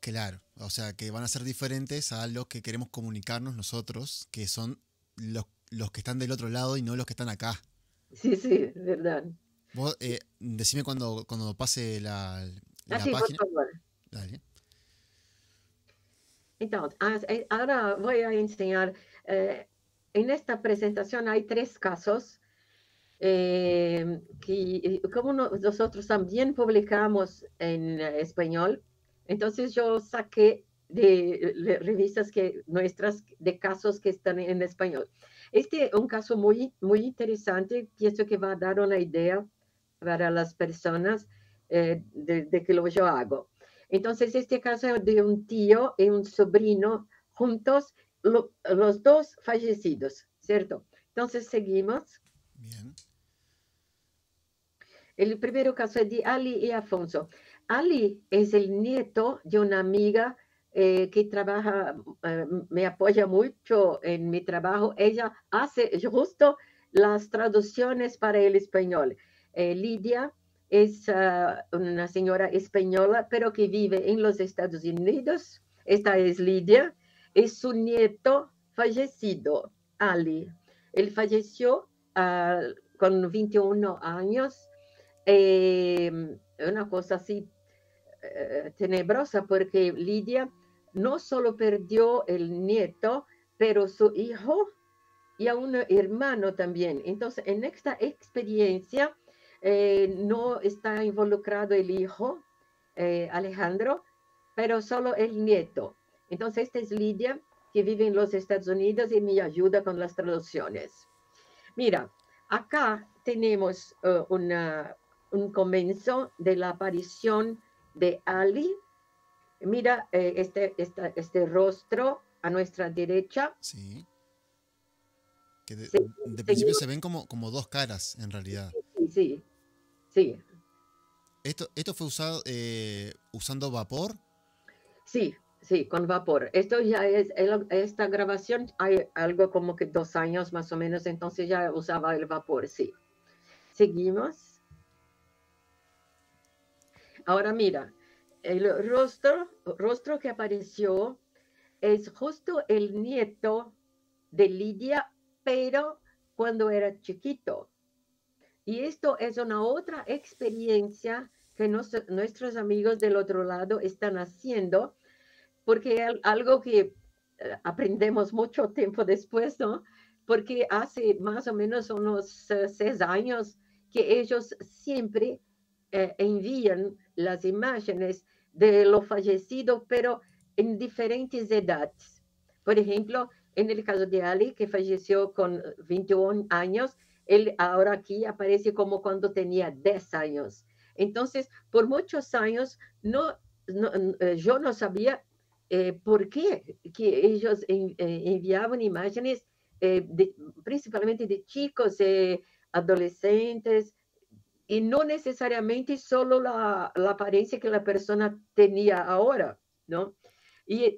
Speaker 1: Claro, o sea, que van a ser diferentes a los que queremos comunicarnos nosotros, que son los, los que están del otro lado y no los que están acá. Sí,
Speaker 2: sí, verdad.
Speaker 1: Vos, eh, decime cuando, cuando pase la, la ah, sí,
Speaker 2: Dale. Entonces, ah, eh, ahora voy a enseñar. Eh, en esta presentación hay tres casos eh, que, eh, como nosotros también publicamos en español, entonces yo saqué de, revistas que, nuestras de casos que están en español. Este es un caso muy, muy interesante, pienso que va a dar una idea para las personas eh, de, que lo yo hago. Entonces, este caso es de un tío y un sobrino juntos, los dos fallecidos, ¿cierto? Entonces, seguimos. Bien. El primero caso es de Ali y Afonso. Ali es el nieto de una amiga eh, que trabaja, eh, me apoya mucho en mi trabajo. Ella hace justo las traducciones para el español. Eh, Lidia es ah, una señora española, pero que vive en los Estados Unidos. Esta es Lidia. Es su nieto fallecido, Ali. Él falleció ah, con 21 años Em, una cosa así eh, tenebrosa porque Lidia no solo perdió el nieto, pero su hijo y a un hermano también. Entonces, en esta experiencia eh, no está involucrado el hijo, eh, Alejandro, pero solo el nieto. Entonces, esta es Lidia, que vive en los Estados Unidos y me ayuda con las traducciones. Mira, acá tenemos una, un comienzo de la aparición de Ali. Mira eh, este, este, rostro a nuestra derecha.
Speaker 1: Sí. Que de, principio se ven como, como dos caras, en realidad.
Speaker 2: Sí, sí.
Speaker 1: Esto, ¿Esto fue usado eh, usando vapor?
Speaker 2: Sí, sí, con vapor. Esto ya es, esta grabación hay algo como que dos años más o menos, entonces ya usaba el vapor, sí. Seguimos. Ahora mira, el rostro, rostro que apareció es justo el nieto de Lidia, pero cuando era chiquito. Y esto es una otra experiencia que nuestros amigos del otro lado están haciendo, porque algo que eh, aprendemos mucho tiempo después, ¿no? Porque hace más o menos unos eh, seis años que ellos siempre eh, envían las imágenes de los fallecidos, pero en diferentes edades. Por ejemplo, en el caso de Ali, que falleció con 21 años, él ahora aquí aparece como cuando tenía 10 años. Entonces, por muchos años, no, eh, yo no sabía eh, por qué que ellos enviaban imágenes eh, de, principalmente de chicos, adolescentes, y no necesariamente solo la, apariencia que la persona tenía ahora, ¿no? Y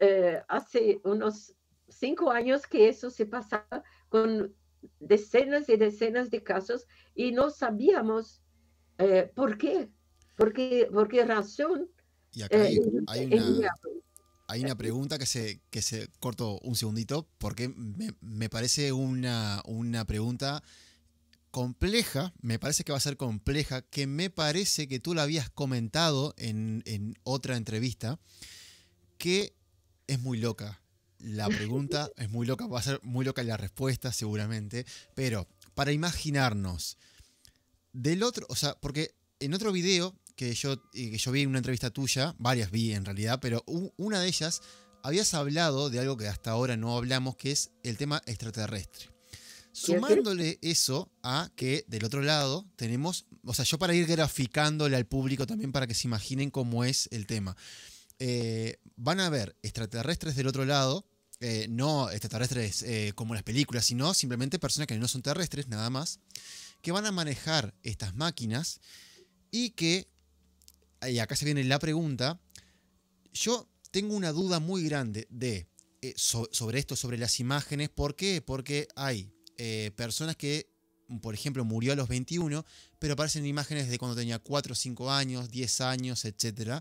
Speaker 2: eh, hace unos cinco años que eso se pasaba con decenas y decenas de casos y no sabíamos eh, por qué, por qué, por qué razón. Y acá eh,
Speaker 1: hay, una, pregunta que se, que se corto un segundito porque me, me parece una, una pregunta compleja, me parece que va a ser compleja, que me parece que tú la habías comentado en, en otra entrevista, que es muy loca. La pregunta es muy loca, va a ser muy loca la respuesta seguramente, pero para imaginarnos, del otro, o sea, porque en otro video que yo, eh, que yo vi en una entrevista tuya, varias vi en realidad, pero una de ellas, habías hablado de algo que hasta ahora no hablamos, que es el tema extraterrestre. Sumándole eso a que del otro lado tenemos, o sea, yo para ir graficándole al público también para que se imaginen cómo es el tema. Eh, van a ver extraterrestres del otro lado, eh, no extraterrestres eh, como las películas, sino simplemente personas que no son terrestres, nada más, que van a manejar estas máquinas y que, y acá se viene la pregunta, yo tengo una duda muy grande de, sobre esto, sobre las imágenes, ¿por qué? Porque hay eh, personas que, por ejemplo, murió a los 21, pero aparecen imágenes de cuando tenía 4, 5 años, 10 años, etc.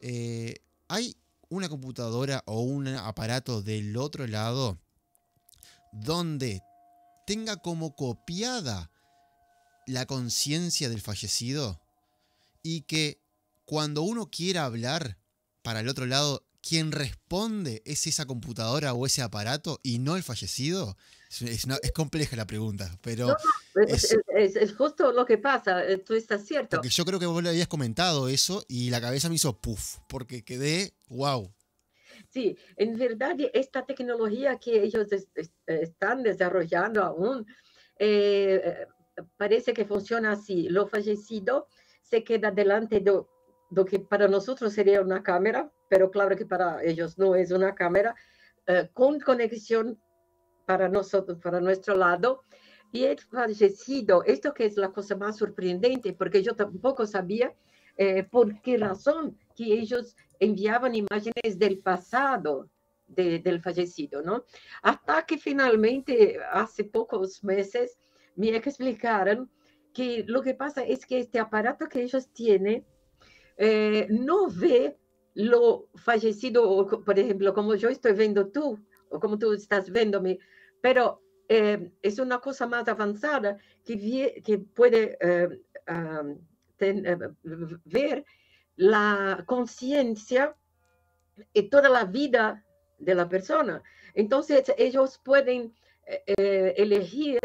Speaker 1: Eh, hay una computadora o un aparato del otro lado donde tenga como copiada la conciencia del fallecido y que cuando uno quiera hablar para el otro lado, quien responde es esa computadora o ese aparato y no el fallecido, es, compleja la pregunta, pero...
Speaker 2: es, justo lo que pasa, tú estás cierto. Porque
Speaker 1: yo creo que vos le habías comentado eso y la cabeza me hizo puff, porque quedé, wow.
Speaker 2: Sí, en verdad esta tecnología que ellos están desarrollando aún, eh, parece que funciona así. Lo fallecido se queda delante de lo que para nosotros sería una cámara, pero claro que para ellos no es una cámara, eh, con conexión para nosotros, para nuestro lado, y el fallecido, esto que es la cosa más sorprendente, porque yo tampoco sabía eh, por qué razón que ellos enviaban imágenes del pasado del fallecido, ¿no? Hasta que finalmente, hace pocos meses, me explicaron que lo que pasa es que este aparato que ellos tienen eh, no ve lo fallecido, por ejemplo, como yo estoy viendo tú, como tú estás viéndome, pero eh, es una cosa más avanzada que, que puede eh, eh, ver la conciencia y toda la vida de la persona. Entonces ellos pueden elegir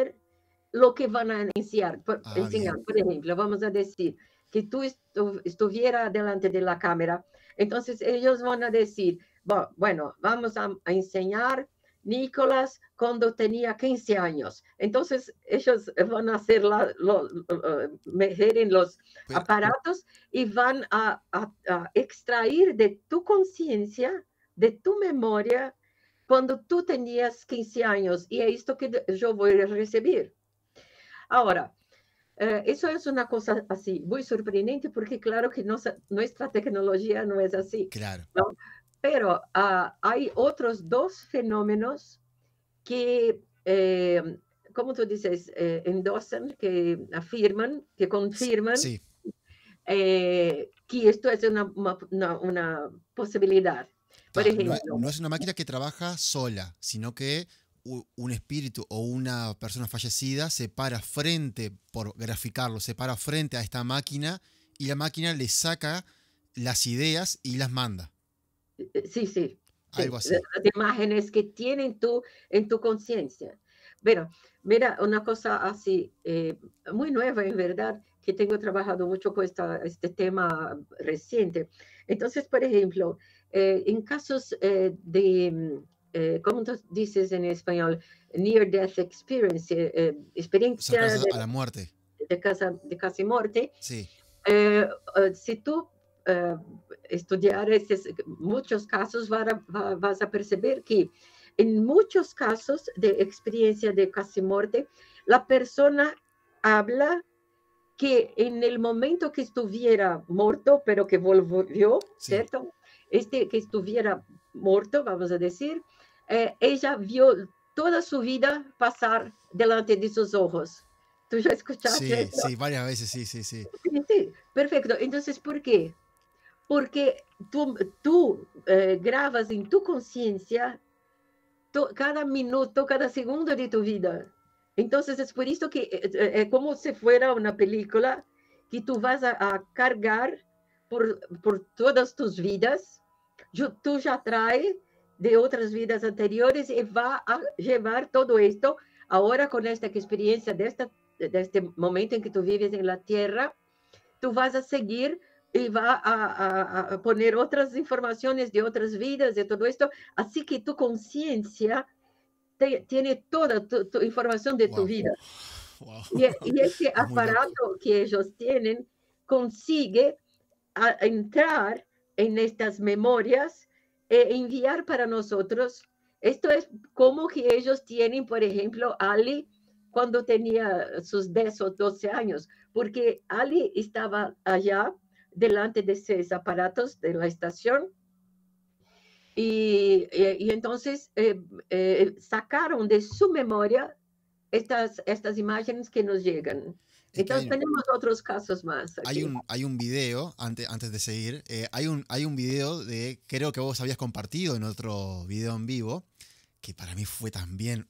Speaker 2: lo que van a iniciar, por, ah, enseñar. Por ejemplo, vamos a decir que tú estuvieras estuviera delante de la cámara, entonces ellos van a decir, bueno, vamos a, a enseñar Nicolás cuando tenía 15 años. Entonces ellos van a hacer la, lo, en los aparatos y van a, extraer de tu conciencia, de tu memoria, cuando tú tenías 15 años. Y es esto que yo voy a recibir. Ahora, eh, eso es una cosa así, muy sorprendente, porque claro que nuestra tecnología no es así. Claro. Pero ah, hay otros dos fenómenos que, eh, como tú dices, eh, endosan, que afirman, que confirman eh, que esto es una, posibilidad. Por ejemplo, no, no, es una máquina
Speaker 1: que trabaja sola, sino que un espíritu o una persona fallecida se para frente, por graficarlo, se para frente a esta máquina y la máquina le saca las ideas y las manda. Eh, sí, sí. Algo así. Las
Speaker 2: imágenes que tienen tú en tu conciencia. Pero, mira, una cosa así, eh, muy nueva en verdad, que tengo trabajado mucho con este tema reciente. Entonces, por ejemplo, eh, en casos de, mm, ¿cómo dices en español? Near Death Experience, experiencia de, a la muerte. De, de casi muerte. Sí. si tú estudiar estos muchos casos, vas a perceber que en muchos casos de experiencia de casi muerte, la persona habla que en el momento que estuviera muerto, pero que volvió, ¿cierto? Este que estuviera muerto, vamos a decir, eh, ella vio toda su vida pasar delante de sus ojos. ¿Tú ya escuchaste? Sí,
Speaker 1: sí, varias veces, sí, sí, sí.
Speaker 2: Sí, perfecto. Entonces, ¿por qué? porque tu, tu eh, gravas em tua consciência cada minuto, cada segundo de tua vida. Então, é por isso que é, é como se fosse uma película que tu vas a, a cargar por, por todas tuas vidas, tu já trai de outras vidas anteriores e vai levar todo isto agora com esta experiência desta deste momento em que tu vives na Terra, tu vas a seguir y va a, poner otras informaciones de otras vidas, de todo esto. Así que tu conciencia tiene toda tu, información de tu vida. Y, e, y, ese aparato que ellos tienen consigue entrar en estas memorias e enviar para nosotros. Esto es como que ellos tienen, por ejemplo, Ali cuando tenía sus 10 o 12 años, porque Ali estaba allá delante de seis aparatos de la estación. Y, entonces eh, eh, sacaron de su memoria estas, estas imágenes que nos llegan. Entonces tenemos otros casos más. Hay un,
Speaker 1: hay un video, antes, antes de seguir, eh, hay, un, hay un video de, creo que vos habías compartido en otro video en vivo, que para mí fue también,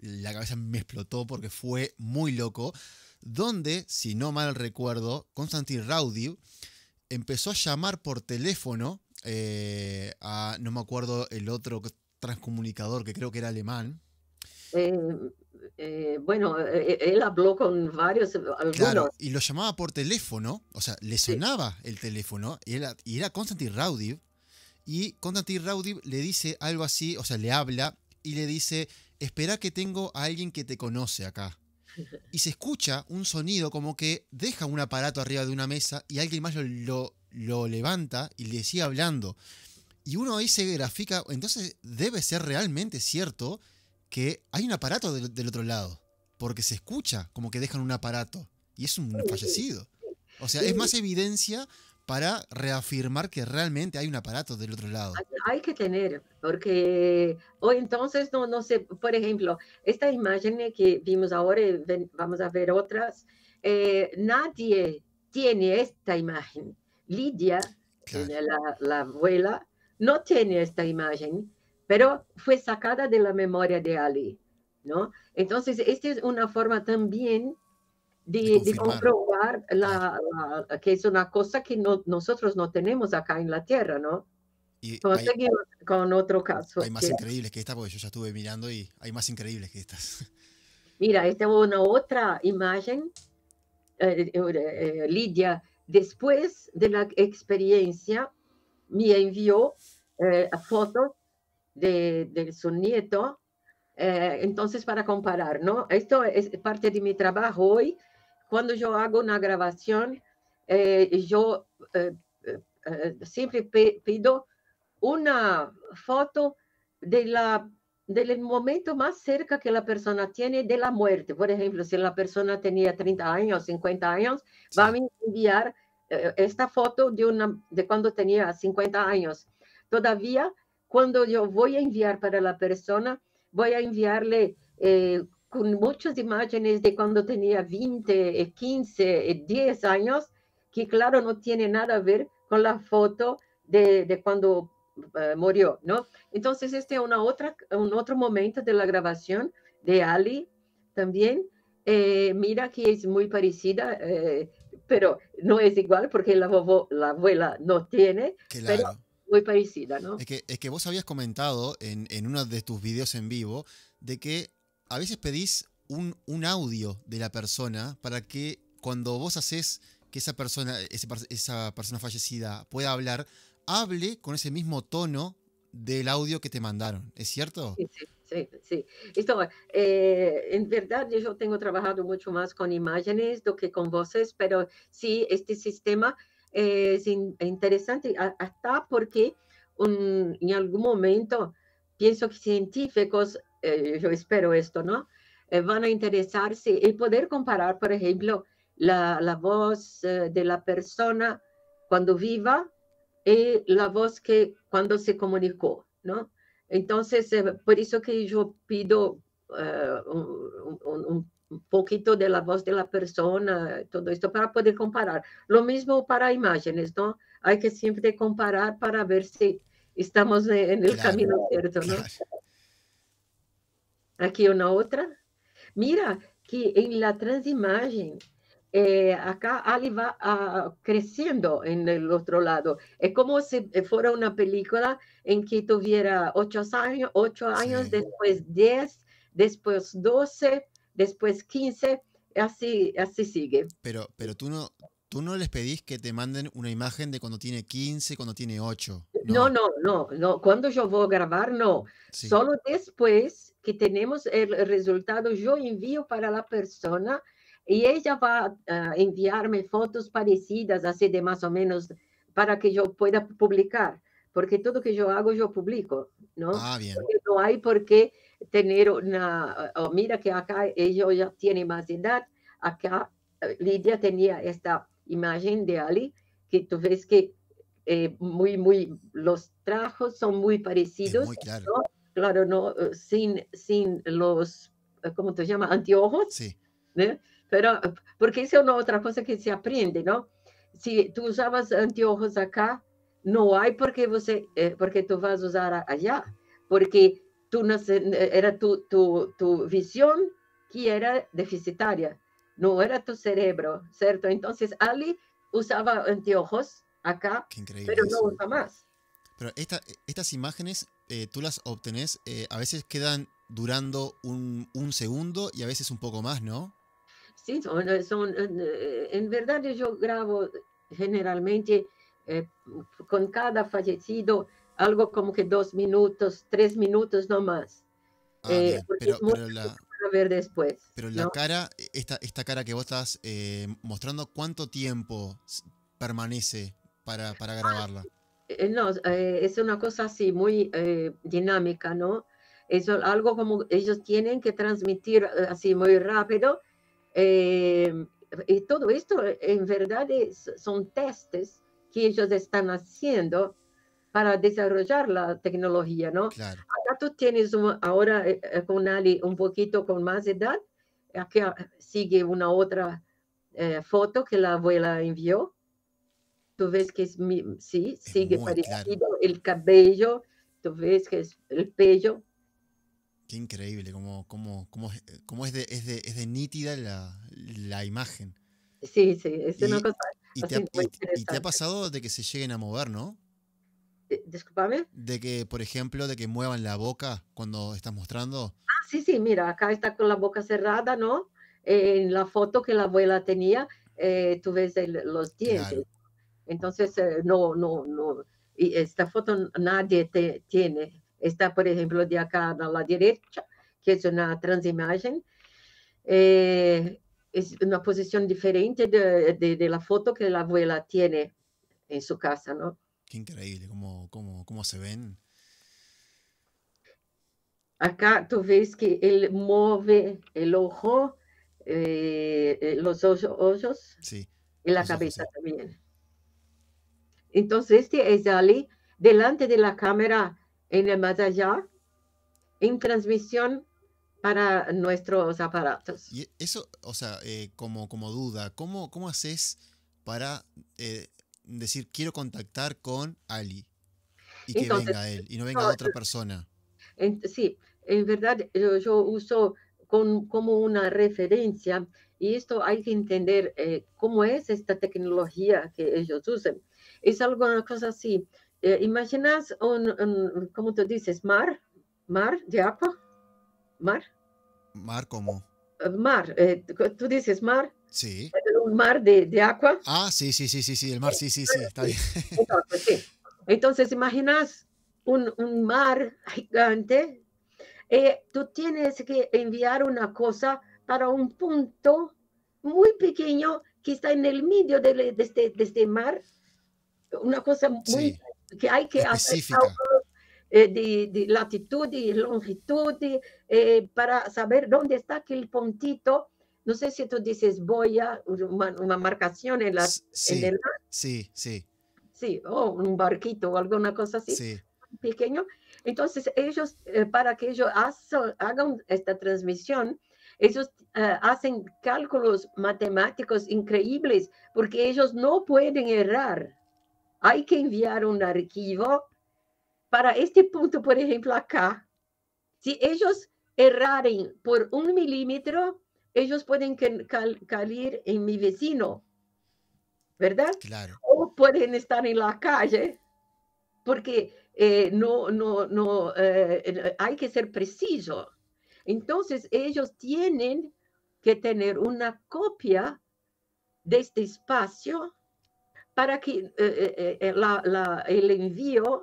Speaker 1: la cabeza me explotó porque fue muy loco donde, si no mal recuerdo, Constantin Raudiv empezó a llamar por teléfono eh, a, no me acuerdo el otro transcomunicador que creo que era alemán.
Speaker 2: Eh, eh, bueno, él habló con varios,
Speaker 1: y lo llamaba por teléfono, o sea, le sonaba el teléfono, y era, y era Konstantin Raudiv, y Konstantin Raudiv le dice algo así, o sea, le habla y le dice, espera que tengo a alguien que te conoce acá. y se escucha un sonido como que deja un aparato arriba de una mesa y alguien más lo, levanta y le sigue hablando. Y uno ahí se grafica, entonces debe ser realmente cierto que hay un aparato del otro lado, porque se escucha como que dejan un aparato y es un fallecido. O sea, es más evidencia para reafirmar que realmente hay un aparato del otro lado.
Speaker 2: Hay que tener, porque hoy entonces no, no sé, por ejemplo, esta imagen que vimos ahora, eh, vamos a ver otras, eh, nadie tiene esta imagen. Lidia, eh, la, la abuela, no tiene esta imagen, pero fue sacada de la memoria de Ali, ¿no? Entonces, esta es una forma también de, comprobar la, que es una cosa que nosotros no tenemos acá en la Tierra, ¿no?
Speaker 1: Y hay,
Speaker 2: con otro caso. Hay más
Speaker 1: increíbles que esta, porque yo ya estuve mirando y hay más increíbles que estas.
Speaker 2: Mira, esta es una otra imagen, eh, eh, eh, Lidia, después de la experiencia, me envió fotos de, de, su nieto, entonces para comparar, ¿no? Esto es parte de mi trabajo hoy, cuando yo hago una grabación, eh, yo eh, eh, siempre pido una foto de la, del momento más cerca que la persona tiene de la muerte. Por ejemplo, si la persona tenía 30 años, 50 años, va a enviar esta foto de, una, de cuando tenía 50 años. Todavía, cuando yo voy a enviar para la persona, voy a enviarle con muchas imágenes de cuando tenía 20, 15, 10 años, que claro no tiene nada a ver con la foto de, de cuando eh, murió, ¿no? Entonces este es una otra, un otro momento de la grabación de Ali también. Eh, mira que es muy parecida, eh, pero no es igual porque la, la abuela no tiene,
Speaker 1: muy parecida, ¿no? Es que, es que vos habías comentado en, en uno de tus videos en vivo de que a veces pedís un, un audio de la persona para que cuando vos haces que esa persona, ese, esa persona fallecida pueda hablar, hable con ese mismo tono del audio que te mandaron, ¿es cierto? Sí, sí.
Speaker 2: Sí, eh, en verdad yo tengo trabajado mucho más con imágenes do que con voces, pero sí, este sistema eh, es interesante hasta porque en algún momento pienso que científicos eh, yo espero esto, ¿no? Eh, van a interesarse y poder comparar, por ejemplo, la, la voz eh, de la persona cuando viva y la voz que cuando se comunicó, ¿no? Entonces, por eso que yo pido un, un, poquito de la voz de la persona, todo esto, para poder comparar. Lo mismo para imágenes, ¿no? Hay que siempre comparar para ver si estamos en el camino cierto, ¿no? ¿Aquí una otra? Mira que en la transimagen, eh, acá Ali va ah, creciendo en el otro lado. Es como si eh, fuera una película en que tuviera ocho años, ocho años después diez, después doce, después quince, así, así sigue.
Speaker 1: Pero, pero tú, no, tú no les pedís que te manden una imagen de cuando tiene quince, cuando tiene ocho.
Speaker 2: No, no, no, no. Cuando yo voy a grabar, no. Solo después que tenemos el resultado, yo envío para la persona y ella va a enviarme fotos parecidas, así de más o menos, para que yo pueda publicar, porque todo que yo hago, yo publico, ¿no? Ah, no hay por qué tener una, mira que acá ella ya tiene más edad, acá eh, Lidia tenía esta imagen de Ali, que tú ves que eh, muy, muy, los trajos son muy parecidos, claro, no, eh, sin, sin los, eh, ¿cómo te llama? Anteojos. Sí. ¿eh? Pero, porque eso es una otra cosa que se aprende, ¿no? Si tú usabas anteojos acá, no hay por você, porque tú vas a usar allá, porque tú no, era tu, tu, tu visión que era deficitaria, no era tu cerebro, ¿cierto? Entonces, Ali usaba anteojos acá, pero no usa
Speaker 1: más. Pero estas imágenes eh, tú las obtenés, eh, a veces quedan durando un, segundo y a veces un poco más, ¿no?
Speaker 2: Sí, son, eh, en verdad yo grabo generalmente con cada fallecido algo como que dos minutos, tres minutos no más. Ah, pero,
Speaker 1: la, a
Speaker 2: ver después.
Speaker 1: Pero la cara, esta, esta cara que vos estás mostrando, ¿cuánto tiempo permanece para, grabarla?
Speaker 2: Eh, no, eh, es una cosa así muy eh, dinámica, ¿no? Es algo como ellos tienen que transmitir así muy rápido. y todo esto en verdad son testes que ellos están haciendo para desarrollar la tecnología, ¿no? Claro. Acá tú tienes ahora con Ali un poquito con más edad, aquí sigue una otra foto que la abuela envió tú ves que es, mi, sí, sigue parecido el cabello, tú ves que es el pelo.
Speaker 1: Qué increíble, cómo, cómo, cómo, cómo es, de, es, de, es, de, nítida la, la, imagen.
Speaker 2: Sí, sí, y, cosa. te, ha, y, te,
Speaker 1: ha, pasado de que se lleguen a mover, ¿no? Eh, Disculpame. De que, por ejemplo, de que muevan la boca cuando estás mostrando.
Speaker 2: Ah, sí, sí, mira, acá está con la boca cerrada, ¿no? en la foto que la abuela tenía, eh, tú ves los dientes. Entonces, eh, no, no, no. Y esta foto nadie te, tiene. Está, por ejemplo, de acá a la derecha, que es una transimagen. Eh, es una posición diferente de, la foto que la abuela tiene en su casa, ¿no?
Speaker 1: Qué increíble, cómo, se ven.
Speaker 2: Acá tú ves que él mueve el ojo, eh, los ojos, y la cabeza también. Entonces, este es Ali delante de la cámara en el más allá, en transmisión
Speaker 1: para nuestros aparatos. Y eso, o sea, eh, como, como duda, ¿cómo, cómo haces para eh, decir quiero contactar con Ali y que venga él y no venga otra persona?
Speaker 2: sí, en verdad yo, yo uso con, como una referencia y esto hay que entender eh, cómo es esta tecnología que ellos usan es algo, una cosa así. Eh, imaginas un, un, ¿cómo tú dices? Mar, mar de agua, mar.
Speaker 1: Mar como. Eh, mar, eh,
Speaker 2: tú dices mar. Sí. Un mar de, agua.
Speaker 1: Ah, sí, sí, sí, sí, sí, el mar, sí, sí, sí, está bien.
Speaker 2: Entonces, imaginas un, mar gigante. tú tienes que enviar una cosa para un punto muy pequeño que está en el medio de, este, de este mar una cosa muy que hay que hacer eh, de, de, latitud y longitud eh, para saber dónde está aquel puntito. No sé si tú dices boya, una, una marcación en, la, sí, el
Speaker 1: Sí, sí.
Speaker 2: Sí, o un barquito o alguna cosa así. Sí. Pequeño. Entonces, ellos, eh, para que ellos hagan esta transmisión, ellos hacen cálculos matemáticos increíbles porque ellos no pueden errar hay que enviar un archivo para este punto, por ejemplo, acá. Si ellos erraren por un milímetro, ellos pueden caer en mi vecino, ¿verdad? Claro. O pueden estar en la calle, porque eh, no, no, no, eh, hay que ser preciso. Entonces, ellos tienen que tener una copia de este espacio para que eh, eh, eh, el envío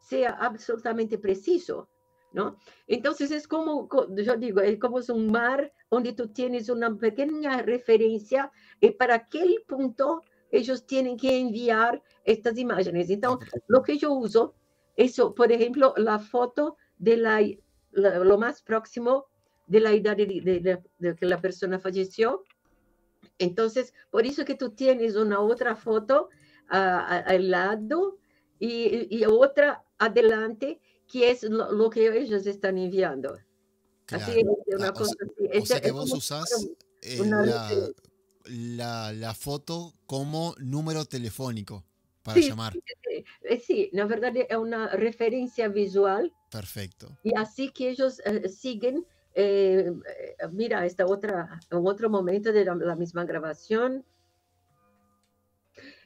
Speaker 2: sea absolutamente preciso. ¿No? Entonces es como, yo digo, es como un mar donde tú tienes una pequeña referencia y para aquel punto ellos tienen que enviar estas imágenes. Entonces, lo que yo uso es, por ejemplo, la foto de la, lo más próximo de la edad de, de que la persona falleció, entonces, por eso que tú tienes una otra foto ah, al lado y, otra adelante, que es lo, que ellos están enviando.
Speaker 1: Así es una ah, cosa o, sea que vos usás eh, la, la, foto como número telefónico para llamar.
Speaker 2: Eh, sí, la verdad es una referencia visual.
Speaker 1: Perfecto.
Speaker 2: Y así que ellos eh, siguen eh, eh, mira, esta otra, en otro momento de la, misma grabación,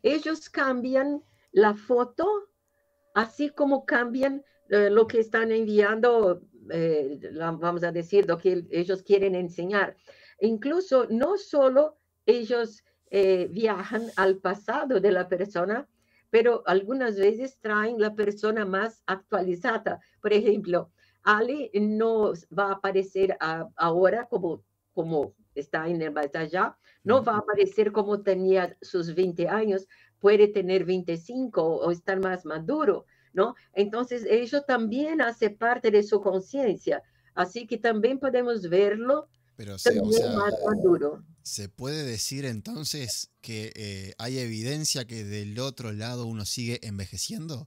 Speaker 2: ellos cambian la foto, así como cambian eh, lo que están enviando, vamos a decir, lo que ellos quieren enseñar. Incluso no solo ellos viajan al pasado de la persona, pero algunas veces traen la persona más actualizada. Por ejemplo, Ali no va a aparecer ahora como, como está en el ya, no va a aparecer como tenía sus 20 años, puede tener 25 o estar más maduro, ¿no? Entonces, eso también hace parte de su conciencia, así que también podemos verlo
Speaker 1: Pero se, más maduro. ¿Se puede decir entonces que eh, hay evidencia que del otro lado uno sigue envejeciendo?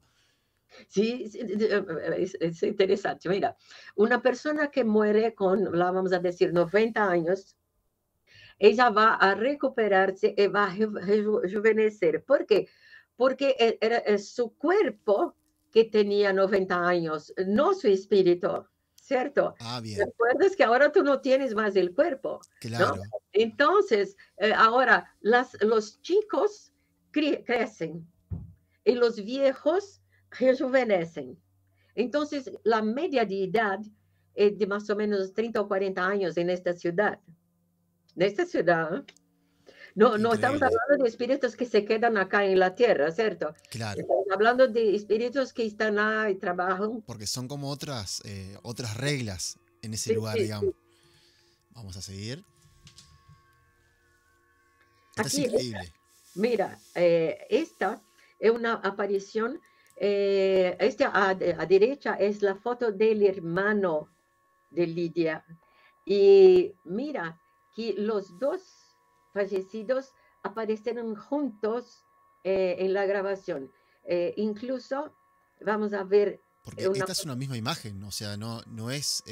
Speaker 2: Sí, eh, es, interesante. Mira, una persona que muere con, la vamos a decir, 90 años, ella va a recuperarse y eh, va a rejuvenecer. ¿Por qué? Porque e, era eh, su cuerpo que tenía 90 años, no su espíritu, ¿cierto? Ah, bien. Recuerdas que ahora tú no tienes más el cuerpo. Claro. Entonces, ahora las, los chicos crecen y los viejos rejuvenecen. Entonces, la media de edad es de más o menos 30 o 40 años esta ciudad, en esta ciudad. No, no estamos hablando de espíritus que se quedan acá en la tierra, ¿cierto? Claro. Estamos hablando de espíritus que están ahí y trabajan.
Speaker 1: Porque son como otras, eh, otras reglas en ese lugar, digamos. Vamos a seguir. es increíble.
Speaker 2: Mira, eh, esta es una aparición eh, esta a, derecha es la foto del hermano de Lidia. Y mira que los dos fallecidos aparecieron juntos eh, en la grabación. Eh, incluso vamos a ver... Porque esta es
Speaker 1: una misma imagen, o sea, no, no es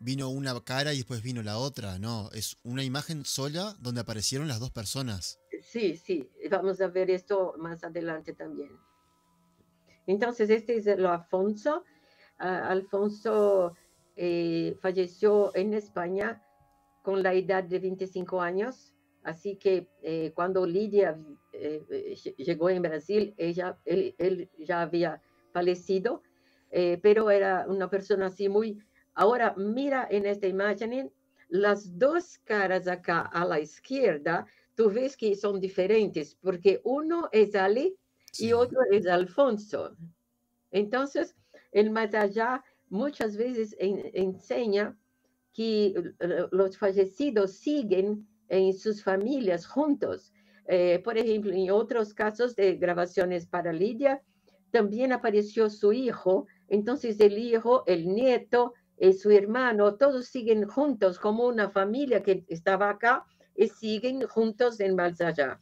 Speaker 1: vino una cara y después vino la otra, no, es una imagen sola donde aparecieron las dos personas.
Speaker 2: Sí, sí, vamos a ver esto más adelante también. Entonces, este es lo Alfonso. Alfonso ah, eh, falleció en España con la edad de 25 años, así que eh, cuando Lidia eh, llegó en Brasil, ella, él, él ya había fallecido, pero era una persona así muy... Ahora mira en esta imagen las dos caras acá a la izquierda, tú ves que son diferentes, porque uno es Ali y otro es Alfonso. Entonces, el allá muchas veces enseña que eh, los fallecidos siguen en sus familias juntos. Eh, por ejemplo, en otros casos de grabaciones para Lidia, también apareció su hijo, entonces el hijo, el nieto, eh, su hermano, todos siguen juntos como una familia que estaba acá y siguen juntos en allá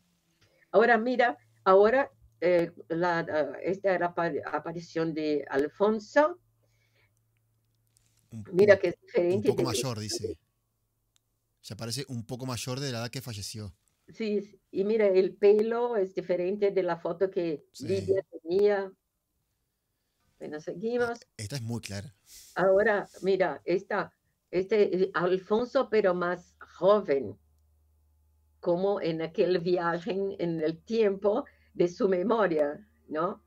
Speaker 2: Ahora mira, ahora eh, la, eh, esta era aparición de Alfonso. Mira que es diferente. Un poco mayor, dice.
Speaker 1: Se parece un poco mayor de la edad que falleció.
Speaker 2: Sí, y mira, el pelo es diferente de la foto que Lidia tenía. Bueno, seguimos. Ah,
Speaker 1: esta es muy clara.
Speaker 2: Ahora, mira, esta, este Alfonso, pero más joven, como en aquel viaje en el tiempo, de su memoria, ¿no?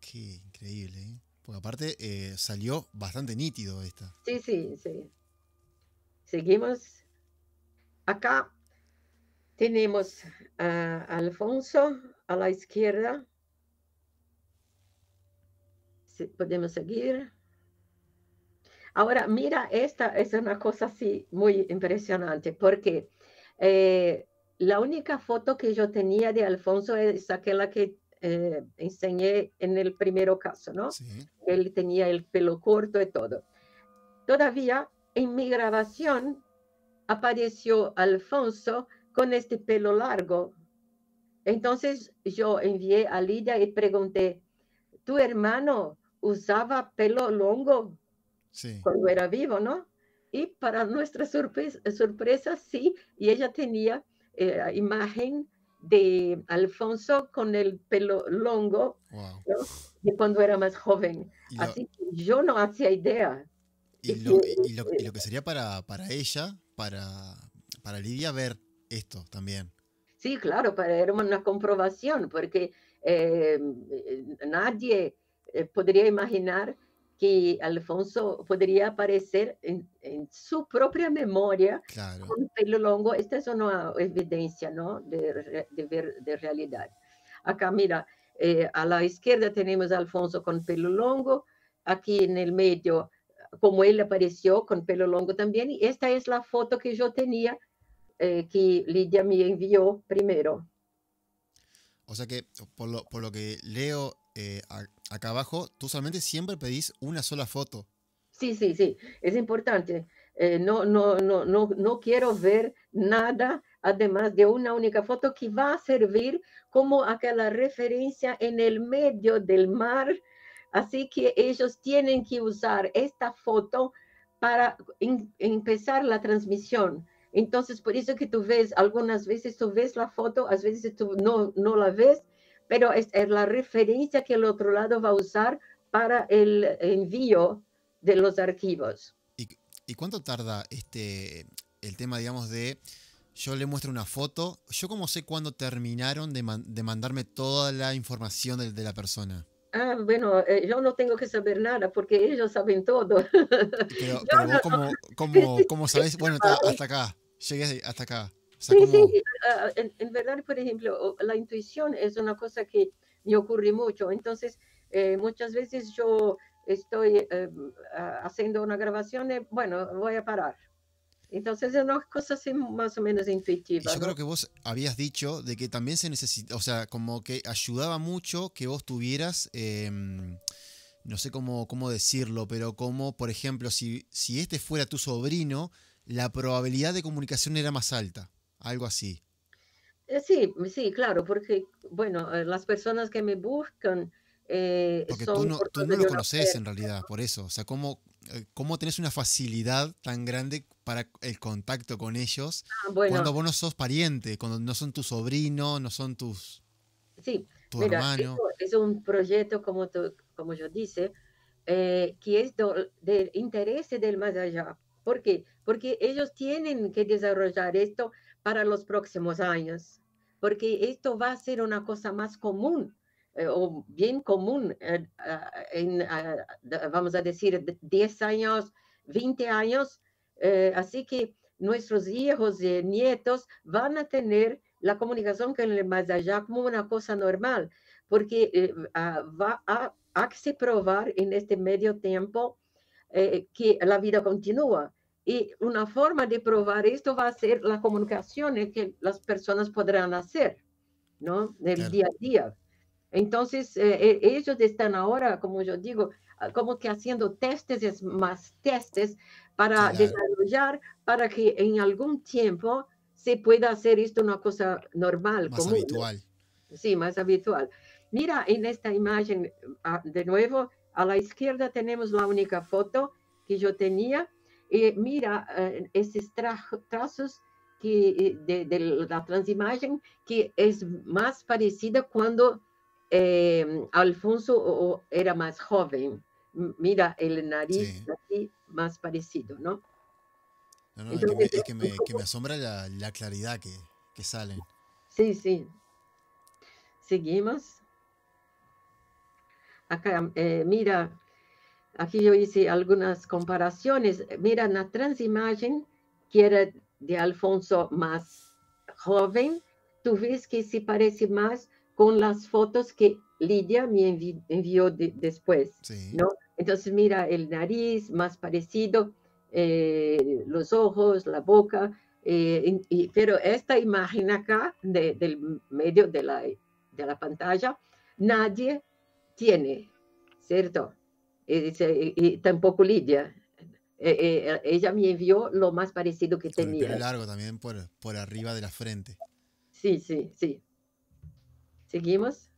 Speaker 1: Qué increíble, ¿eh? Porque aparte eh, salió bastante nítido esta.
Speaker 2: Sí, sí, sí. Seguimos. Acá tenemos a Alfonso a la izquierda. Si podemos seguir. Ahora, mira, esta es una cosa así muy impresionante porque eh, la única foto que yo tenía de Alfonso es aquella que eh, enseñé en el primer caso, ¿no? Sí. Él tenía el pelo corto y todo. Todavía en mi grabación apareció Alfonso con este pelo largo. Entonces yo envié a Lidia y pregunté, ¿tu hermano usaba pelo longo cuando era vivo, no? Y para nuestra sorpresa, sorpresa, sí, y ella tenía eh, imagen de Alfonso con el pelo longo de cuando era más joven. Así que yo no hacía idea.
Speaker 1: Y, lo, lo, que sería para, para ella, para, para Lidia, ver esto también.
Speaker 2: Sí, claro, para, era una comprobación, porque eh, eh, nadie podría imaginar que Alfonso podría aparecer en su propia memoria con pelo longo. Esta es una evidencia De, de, ver, Acá, mira, eh, a la tenemos a Alfonso con pelo longo, en el medio, como él apareció con pelo longo Y Esta es la foto que yo tenía, eh, que Lidia me envió primero.
Speaker 1: O sea que, por lo, por lo que leo, eh, acá abajo, tú solamente siempre pedís una sola foto.
Speaker 2: Sí, sí, sí, es importante. no, no, no, no, no quiero ver nada además de una única foto que va a servir como aquella referencia en el medio del mar. Así que ellos tienen que usar esta foto para empezar la transmisión. Entonces, por eso que tú ves, algunas veces tú ves la foto, a veces tú no, no la ves, pero es, la referencia que el otro lado va a usar para el envío de los archivos.
Speaker 1: ¿Y, cuánto tarda este, el tema, digamos, de yo le muestro una foto. ¿Yo cómo sé cuándo terminaron de, mandarme toda la información de, la persona?
Speaker 2: Ah, bueno, eh, yo no tengo que saber nada porque ellos saben todo.
Speaker 1: Pero, vos cómo, bueno, hasta acá, llegué hasta acá sí, sí,
Speaker 2: en, verdad, por ejemplo, la intuición es una cosa que me ocurre mucho. Entonces, eh, muchas veces yo estoy eh, haciendo una grabación y, bueno, voy a parar. Entonces es una cosa así más o menos intuitiva. yo creo que
Speaker 1: vos habías dicho de que también se necesita, o sea, como que ayudaba mucho que vos tuvieras, em, no sé cómo, cómo decirlo, pero como, por ejemplo, si, si este fuera tu sobrino, la probabilidad de comunicación era más alta algo así.
Speaker 2: Eh, sí, sí, claro, porque, bueno, eh, las personas que me buscan... Eh,
Speaker 1: porque tú no, tú no lo conoces en realidad, por eso. O sea, ¿cómo, ¿cómo tenés una facilidad tan grande para el contacto con ellos ah, cuando vos no sos pariente, cuando no son tu sobrino, no son tus...
Speaker 2: Sí, tu mira, hermano? es un proyecto, como, como yo dice, que es del interés del más allá. ¿Por qué? Porque ellos tienen que desarrollar esto para los próximos años, porque esto va a ser una cosa más común eh, o bien común, eh, ah, en, ah, vamos a decir, 10 años, 20 años. Eh, así que nuestros hijos y nietos van a tener la comunicación con el más allá como una cosa normal, porque ah, va a, a se probar en este medio tiempo que la vida continúa, y una forma de probar esto va a ser la comunicación que las personas podrán hacer, ¿no? Del día a día. Entonces, eh, eh, ellos están ahora, como yo digo, ah, como que haciendo testes, más testes para desarrollar, para que en algún tiempo se pueda hacer esto una cosa normal. Más habitual. Sí, más habitual. Mira en esta imagen, ah, de nuevo, a la izquierda tenemos la única foto que yo tenía eh, mira eh, esos trazos que, eh, de, la transimagen que es más parecida cuando eh, Alfonso era más joven. Mira el nariz más parecido, ¿no?
Speaker 1: es, que me, asombra la, claridad que, que sale.
Speaker 2: Sí, sí. Seguimos. Acá, mira, Aquí yo hice algunas comparaciones. Mira, la transimagen, que era de Alfonso más joven, tú ves que se parece más con las fotos que Lidia me envió después, ¿no? Entonces mira el nariz más parecido, eh, los ojos, la boca, eh, pero esta imagen acá del medio de la, de la pantalla, nadie tiene, ¿cierto? y tampoco Lidia. Eh, eh, eh, ella me envió lo más parecido que tenía. largo
Speaker 1: también por, por arriba de la frente.
Speaker 2: Sí, sí, sí. ¿Seguimos?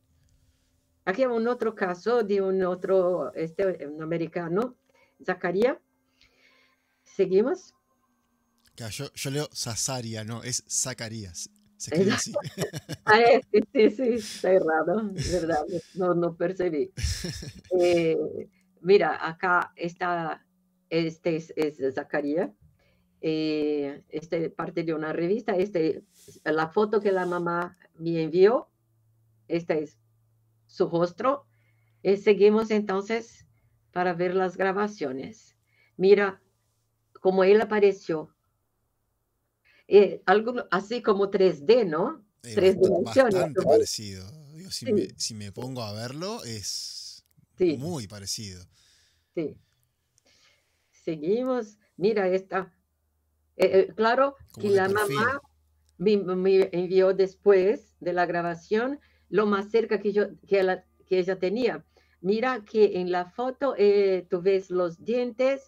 Speaker 2: Aquí hay un otro caso de un otro, este, un americano, Zacarías. ¿Seguimos?
Speaker 1: Yo, yo, leo Zazaria, no, es Zacarías. Se así.
Speaker 2: Ah, sí, sí, sí, está errado, verdad, no, no percibí. Eh, mira, acá está, este es, Zacarías, eh, este parte de una revista, este, la foto que la mamá me envió, este es su rostro. Eh, seguimos entonces para ver las grabaciones. Mira cómo él apareció. Eh, algo así como 3D, ¿no?
Speaker 1: Tres bastante dimensiones. Bastante parecido. si me pongo a verlo, es muy parecido.
Speaker 2: Sí. Seguimos. Mira, esta. Eh, eh, claro que la mamá me, envió después de la grabación lo más cerca que, yo, que, ella tenía. Mira que en la foto eh, tú ves los dientes,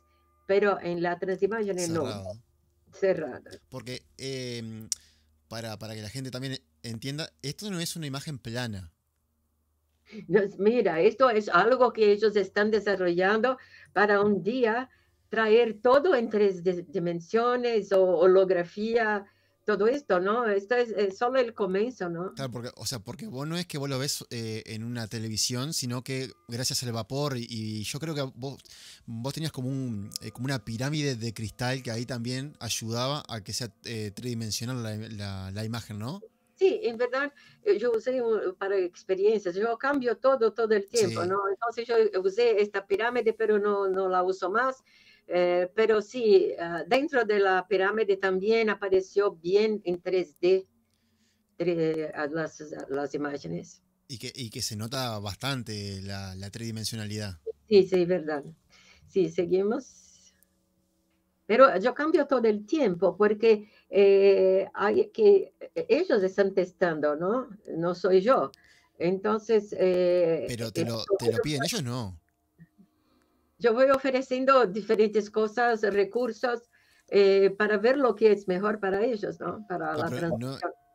Speaker 2: pero en la transimagen Cerrado. no.
Speaker 1: Cerrada. Porque em, para, para que la gente también entienda, esto no es una imagen plana.
Speaker 2: Mira, esto es algo que ellos están desarrollando para un día traer todo en tres dimensiones o holografía, todo esto, ¿no? Esto es, solo el
Speaker 1: comienzo, ¿no? porque, o sea, porque vos no es que vos lo ves eh, en una televisión, sino que gracias al vapor y, yo creo que vos, vos tenías como, eh, como una pirámide de cristal que ahí también ayudaba a que sea eh, tridimensional la, la imagen, ¿no?
Speaker 2: Sí, en verdad, eh, yo usé para experiencias, yo cambio todo, todo el tiempo, ¿no? Entonces yo usé esta pirámide, pero no, no la uso más. Eh, pero sí, ah, dentro de la pirámide también apareció bien en 3D las, las, imágenes.
Speaker 1: Y que, y que se nota bastante la, la tridimensionalidad.
Speaker 2: Sí, sí, verdad. Sí, seguimos. Pero yo cambio todo el tiempo porque hay eh, que eh, ellos están testando, ¿no? No soy yo. Entonces... Eh, pero te lo, piden, ellos no. Yo voy ofreciendo diferentes cosas, recursos, para ver lo que es mejor para ellos, ¿no? Para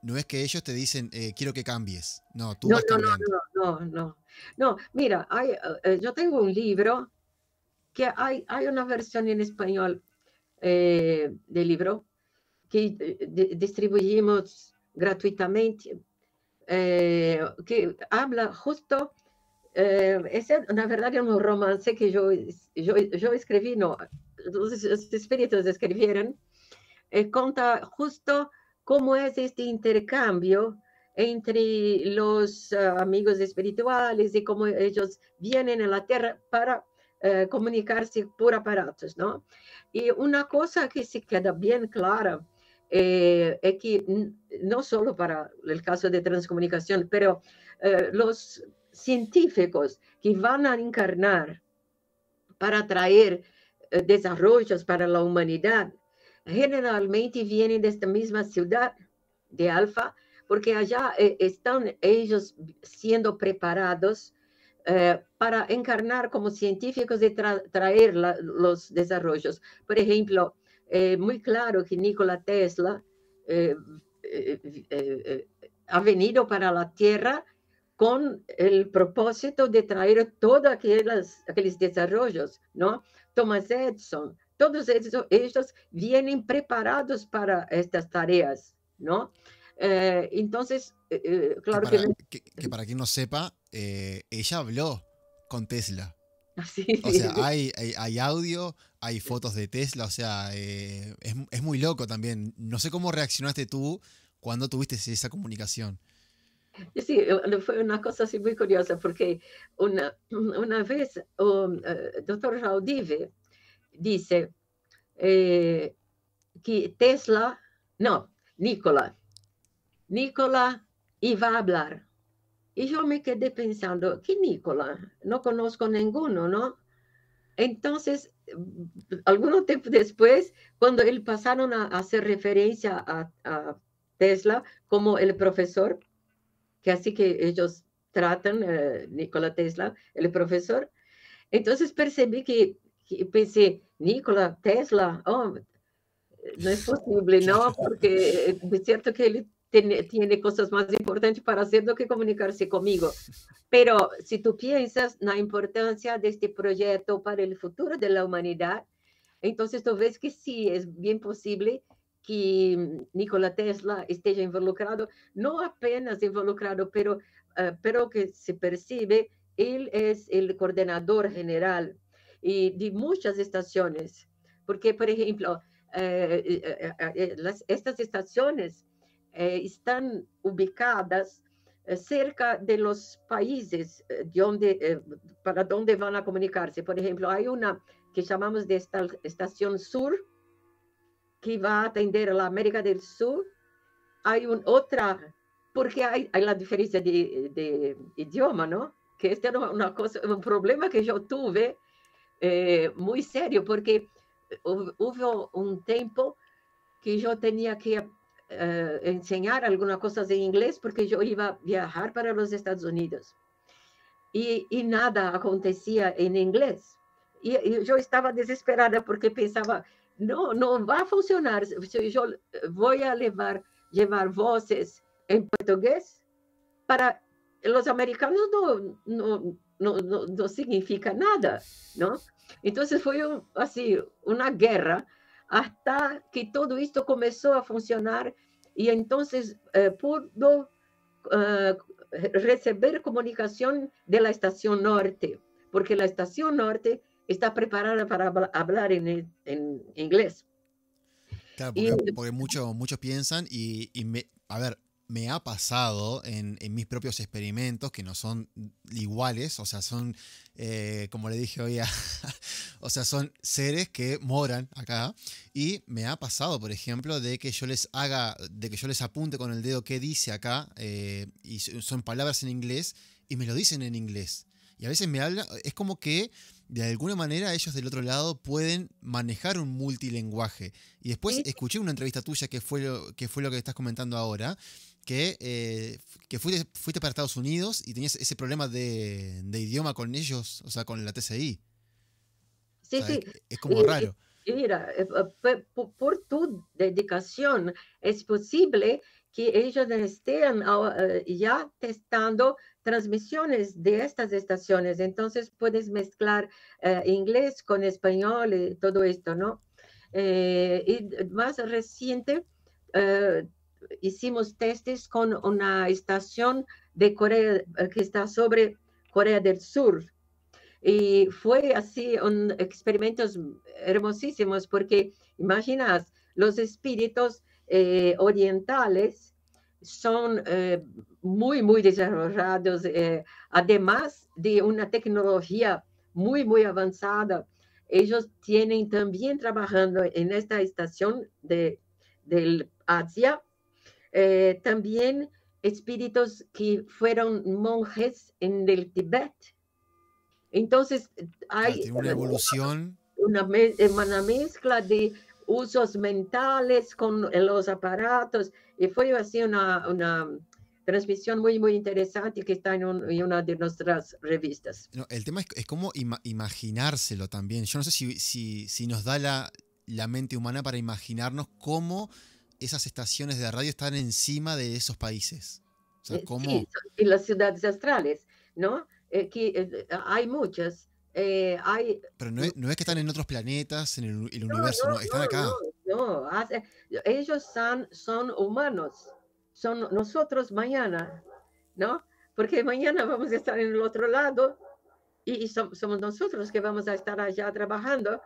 Speaker 1: no, es que ellos te dicen, quiero que cambies. No, tú no, vas no,
Speaker 2: cambiando. no, no, no, no. mira, yo tengo un libro que hay, hay una versión en español del libro que eh, distribuimos gratuitamente, eh, que habla justo, eh, es na verdad un romance que yo yo yo espíritus no, los espíritus eh, justo cómo es este intercambio entre los amigos espirituales y cómo ellos vienen a la Tierra para comunicarse por aparatos, Y una cosa que se queda bien clara eh, que no solo para el caso de transcomunicación, pero eh, los científicos que van a encarnar para traer eh, desarrollos para la humanidad, generalmente vienen de esta misma ciudad de Alfa, porque allá están ellos siendo preparados para encarnar como científicos de traer los desarrollos. Por ejemplo, eh, muy claro que Nikola Tesla eh, eh, eh, ha venido para la Tierra con el propósito de traer todos aquellos, desarrollos, ¿no? Thomas Edison, todos ellos, vienen preparados para estas tareas, ¿no? entonces, claro que para,
Speaker 1: que, para quien no sepa, ella habló con Tesla. o sea, Hay, audio, hay fotos de Tesla, o sea, eh, es, muy loco también. No sé cómo reaccionaste tú cuando tuviste esa comunicación.
Speaker 2: Sí, eh, fue una cosa así muy curiosa, porque una, vez oh, eh, doctor Raudive dice que Tesla, no, Nicola, Nicola iba a hablar y yo me quedé pensando, ¿qué Nicola? No conozco ninguno, ¿no? Entonces, algún tiempo después, cuando él pasaron a hacer referencia a, Tesla como el profesor, que así que ellos tratan, a eh, Nikola Tesla, el profesor, entonces percibí que, pensé, Nikola Tesla, oh, no es posible, ¿no? Porque es cierto que él tiene, cosas más importantes para hacer que comunicarse conmigo. Pero si tú piensas la importancia de este proyecto para el futuro de la humanidad, entonces tú ves que sí, es bien posible que mm, Nikola Tesla esté involucrado, no apenas involucrado, pero, eh, pero que se percibe, él es el coordinador general y de muchas estaciones, porque, por ejemplo, eh, eh, estas estaciones eh, están ubicadas eh, cerca de los países eh, de donde, eh, para donde van a comunicarse. Por ejemplo, hay una que llamamos de esta, Estación Sur, que va a atender a la América del Sur. Hay un, otra, porque hay, hay la diferencia de, de, idioma, ¿no? Que este era una cosa, un problema que yo tuve eh, muy serio, porque hubo un tiempo que yo tenía que uh, enseñar algunas cosas en inglés porque yo iba a viajar para los Estados Unidos. E, nada acontecia em inglês. E, eu estava desesperada porque pensava, não, não vai funcionar. Eu eh, vou levar, levar vozes em português para os americanos não, não, não, não, significa nada, não? Então foi assim uma guerra até que tudo isso começou a funcionar y entonces eh, pudo eh, recibir comunicación de la estación norte, porque la estación norte está preparada para hablar en, en inglés.
Speaker 1: Claro, porque, muchos piensan y, y me, a ver, me ha pasado en, mis propios experimentos, que no son iguales, o sea, son, eh, como le dije hoy, o sea, son seres que moran acá, y me ha pasado, por ejemplo, de que yo les haga, de que yo les apunte con el dedo qué dice acá, eh, y son palabras en inglés, y me lo dicen en inglés. Y a veces me habla, es como que de alguna manera ellos del otro lado pueden manejar un multilenguaje. Y después escuché una entrevista tuya que fue lo que, fue lo que estás comentando ahora, que, eh, que fuiste, fuiste, para Estados Unidos y tenías ese problema de, de idioma con ellos, o sea, con la TCI. Sí, sí. Es, como raro.
Speaker 2: mira, eh, eh, por, tu dedicación es posible que ellos estén ya testando transmisiones de estas estaciones. Entonces puedes mezclar inglés con español y todo esto, ¿no? y más reciente, eh, hicimos testes con una estación de Corea eh, que está sobre Corea del Sur. Y fue así un experimentos hermosísimos porque imaginas, los espíritus eh, orientales son eh, muy, muy desarrollados, además de una tecnología muy, muy avanzada. Ellos tienen también trabajando en esta estación de, del Asia eh, también espíritus que fueron monjes en el Tibet. Entonces, hay una
Speaker 1: evolución.
Speaker 2: Eh, una, mezcla de usos mentales con los aparatos y fue así una, una transmisión muy, muy interesante que está en, una de nuestras
Speaker 1: revistas. el tema es, es cómo imaginárselo también. Yo no sé si, si, si nos da la, la mente humana para imaginarnos cómo esas estaciones de radio están encima de esos países. O sea, eh, Sí,
Speaker 2: en las ciudades astrales, ¿no? Eh, eh, hay muchas. hay...
Speaker 1: Pero no es, que están en otros planetas, en el, universo, no, están acá.
Speaker 2: No, ellos son, son humanos, son nosotros mañana, ¿no? Porque mañana vamos a estar en el otro lado y, somos nosotros que vamos a estar allá trabajando.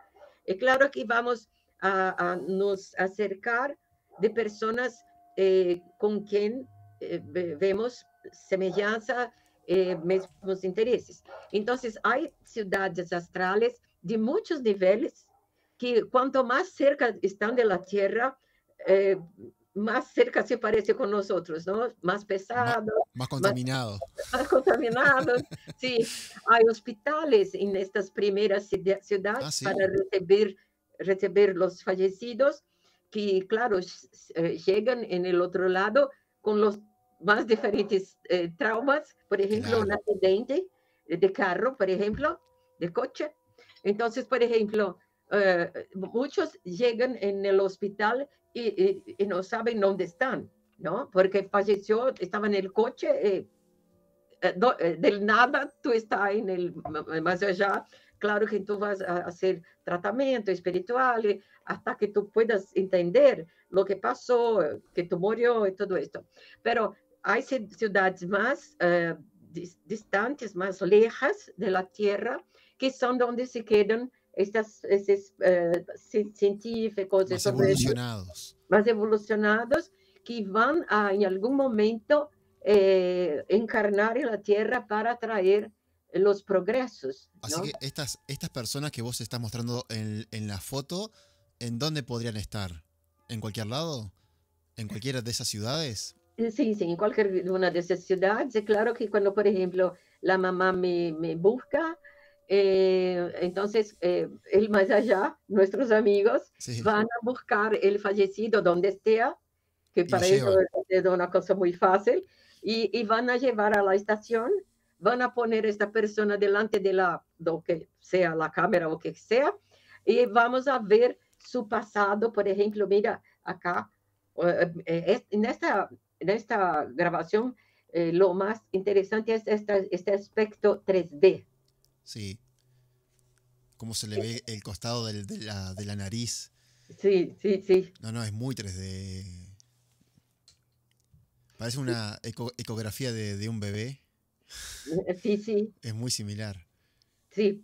Speaker 2: Y claro que vamos a, a nos acercar de personas eh, con quien eh, vemos semejanza, eh, mismos intereses. Entonces, hay ciudades astrales de muchos niveles que cuanto más cerca están de la Tierra, más cerca se parece con nosotros, ¿no? Más pesado. Más, contaminado. Más, sí, hay hospitales en estas primeras ciudades ah, para recibir, recibir los fallecidos que, claro, eh, llegan en el otro lado con los más diferentes eh, traumas, por ejemplo, un accidente de carro, por ejemplo, de coche. Entonces, por ejemplo, eh, muchos llegan en el hospital y, no saben dónde están, ¿no? Porque falleció, estaba en el coche, del nada tú estás en el más allá Claro que tú vas a hacer tratamiento espiritual eh, hasta que tú puedas entender lo que pasó, eh, que tú murió y todo esto. Pero hay ciudades más eh, distantes, más lejas de la tierra, que son donde se quedan estas, estos científicos. Más evolucionados. que van a en algún momento encarnar en la tierra para traer los progresos. Así que
Speaker 1: estas, estas personas que vos estás mostrando en, en, la foto, ¿en dónde podrían estar? ¿En cualquier lado? ¿En cualquiera de esas ciudades?
Speaker 2: Eh, sí, sí, en cualquier una de esas ciudades. Claro que cuando, por ejemplo, la mamá me, me busca, eh, entonces, eh, el más allá, nuestros amigos van a buscar el fallecido donde esté, que para ellos es una cosa muy fácil, y, y van a llevar a la estación van a poner esta persona delante de la, lo que sea, la cámara o que sea, y vamos a ver su pasado. Por ejemplo, mira acá, eh, eh, en esta, en esta grabación, eh, lo más interesante es este, este aspecto 3D.
Speaker 1: Sí. Cómo se le ve el costado de, la, de la nariz. Sí, sí, sí. No, no, es muy 3D. Parece una ecografía de, de un bebé.
Speaker 2: Eh, sí, sí.
Speaker 1: Es muy similar.
Speaker 2: Sí.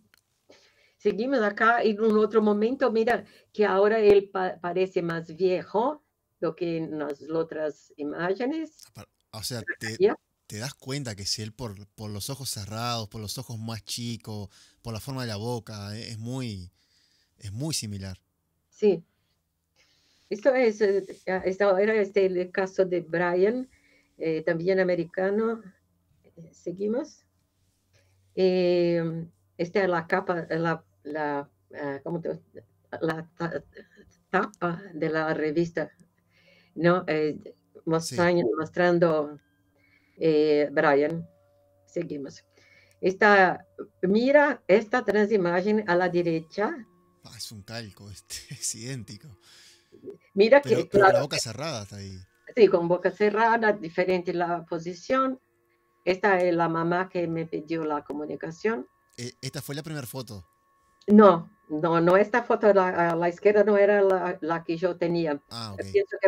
Speaker 2: Seguimos acá en un otro momento, mira, que ahora él parece más viejo lo que en las otras imágenes. Ah,
Speaker 1: o sea, te, das cuenta que si él por, los ojos cerrados, por los ojos más chicos, por la forma de la boca, eh, es muy, es muy similar.
Speaker 2: Sí. Esto, es, eh, ah, era este, el caso de Brian, también americano, eh, seguimos. Eh, esta es la capa, la, la, eh, la tapa de la revista, ¿no? mostrando, Brian. Seguimos. Esta, mira esta transimagen a la derecha.
Speaker 1: Ah, es un calco, este, es idéntico. Mira que... la boca cerrada ahí.
Speaker 2: Sí, con boca cerrada, diferente la posición. Esta es la mamá que me pidió la comunicación.
Speaker 1: E, ¿Esta fue la primera foto? No,
Speaker 2: no, no, esta foto a la, izquierda no era la, que yo tenía. Ah,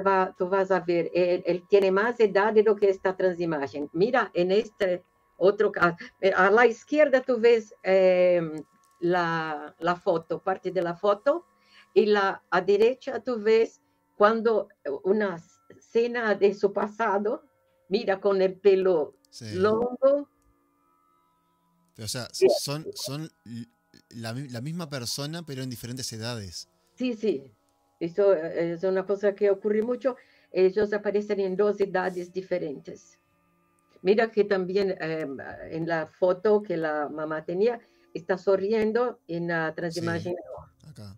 Speaker 2: va, tú vas a ver, él, tiene más edad de lo que esta transimagen. Mira, en este otro caso, eh, a la izquierda tú ves em, la, la, foto, parte de la foto, y la, a derecha tú ves cuando una escena de su pasado, mira con el pelo
Speaker 1: Sí. o sea, son, son la, la, misma persona, pero en diferentes edades.
Speaker 2: Sí, sí. Eso eh, es una cosa que ocurre mucho. Ellos aparecen en dos edades diferentes. Mira que también em, en la foto que la mamá tenía, está sonriendo en la transimagen. acá.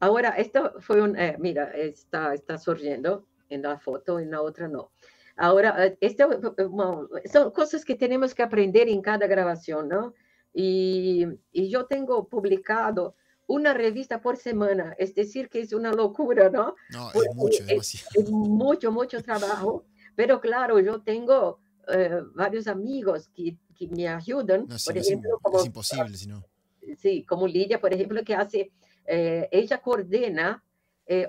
Speaker 2: Ahora, esto fue un, eh, mira, está, está sonriendo en la foto, en la otra no. Ahora, eh, este, eh, eh, son cosas que tenemos que aprender en cada grabación, ¿no? Y, yo tengo publicado una revista por semana, es decir, que es una locura, ¿no? No, es mucho, es, es mucho, mucho trabajo, pero claro, yo tengo varios amigos que, que me ayudan. No, sí, por ejemplo, es como,
Speaker 1: imposible, no.
Speaker 2: Sí, como Lidia, por ejemplo, que hace, ella coordena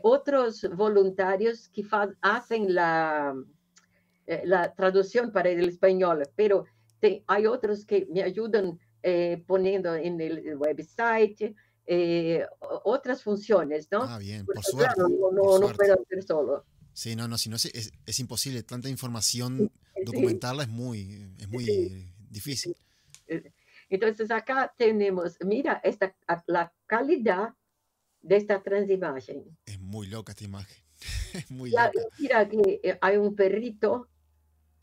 Speaker 2: otros voluntarios que hacen la, eh, la traducción para el español, pero hay otros que me ayudan eh, poniendo en el website eh, otras funciones, ¿no? Ah, bien, por suerte. no, puedo hacer solo.
Speaker 1: Sí, no, no, si no es, es, imposible, tanta información, documentarla es muy, es muy difícil.
Speaker 2: Entonces acá tenemos, mira, esta, la calidad de esta transimagen.
Speaker 1: Es muy loca esta imagen. Es muy
Speaker 2: loca. Mira que hay un perrito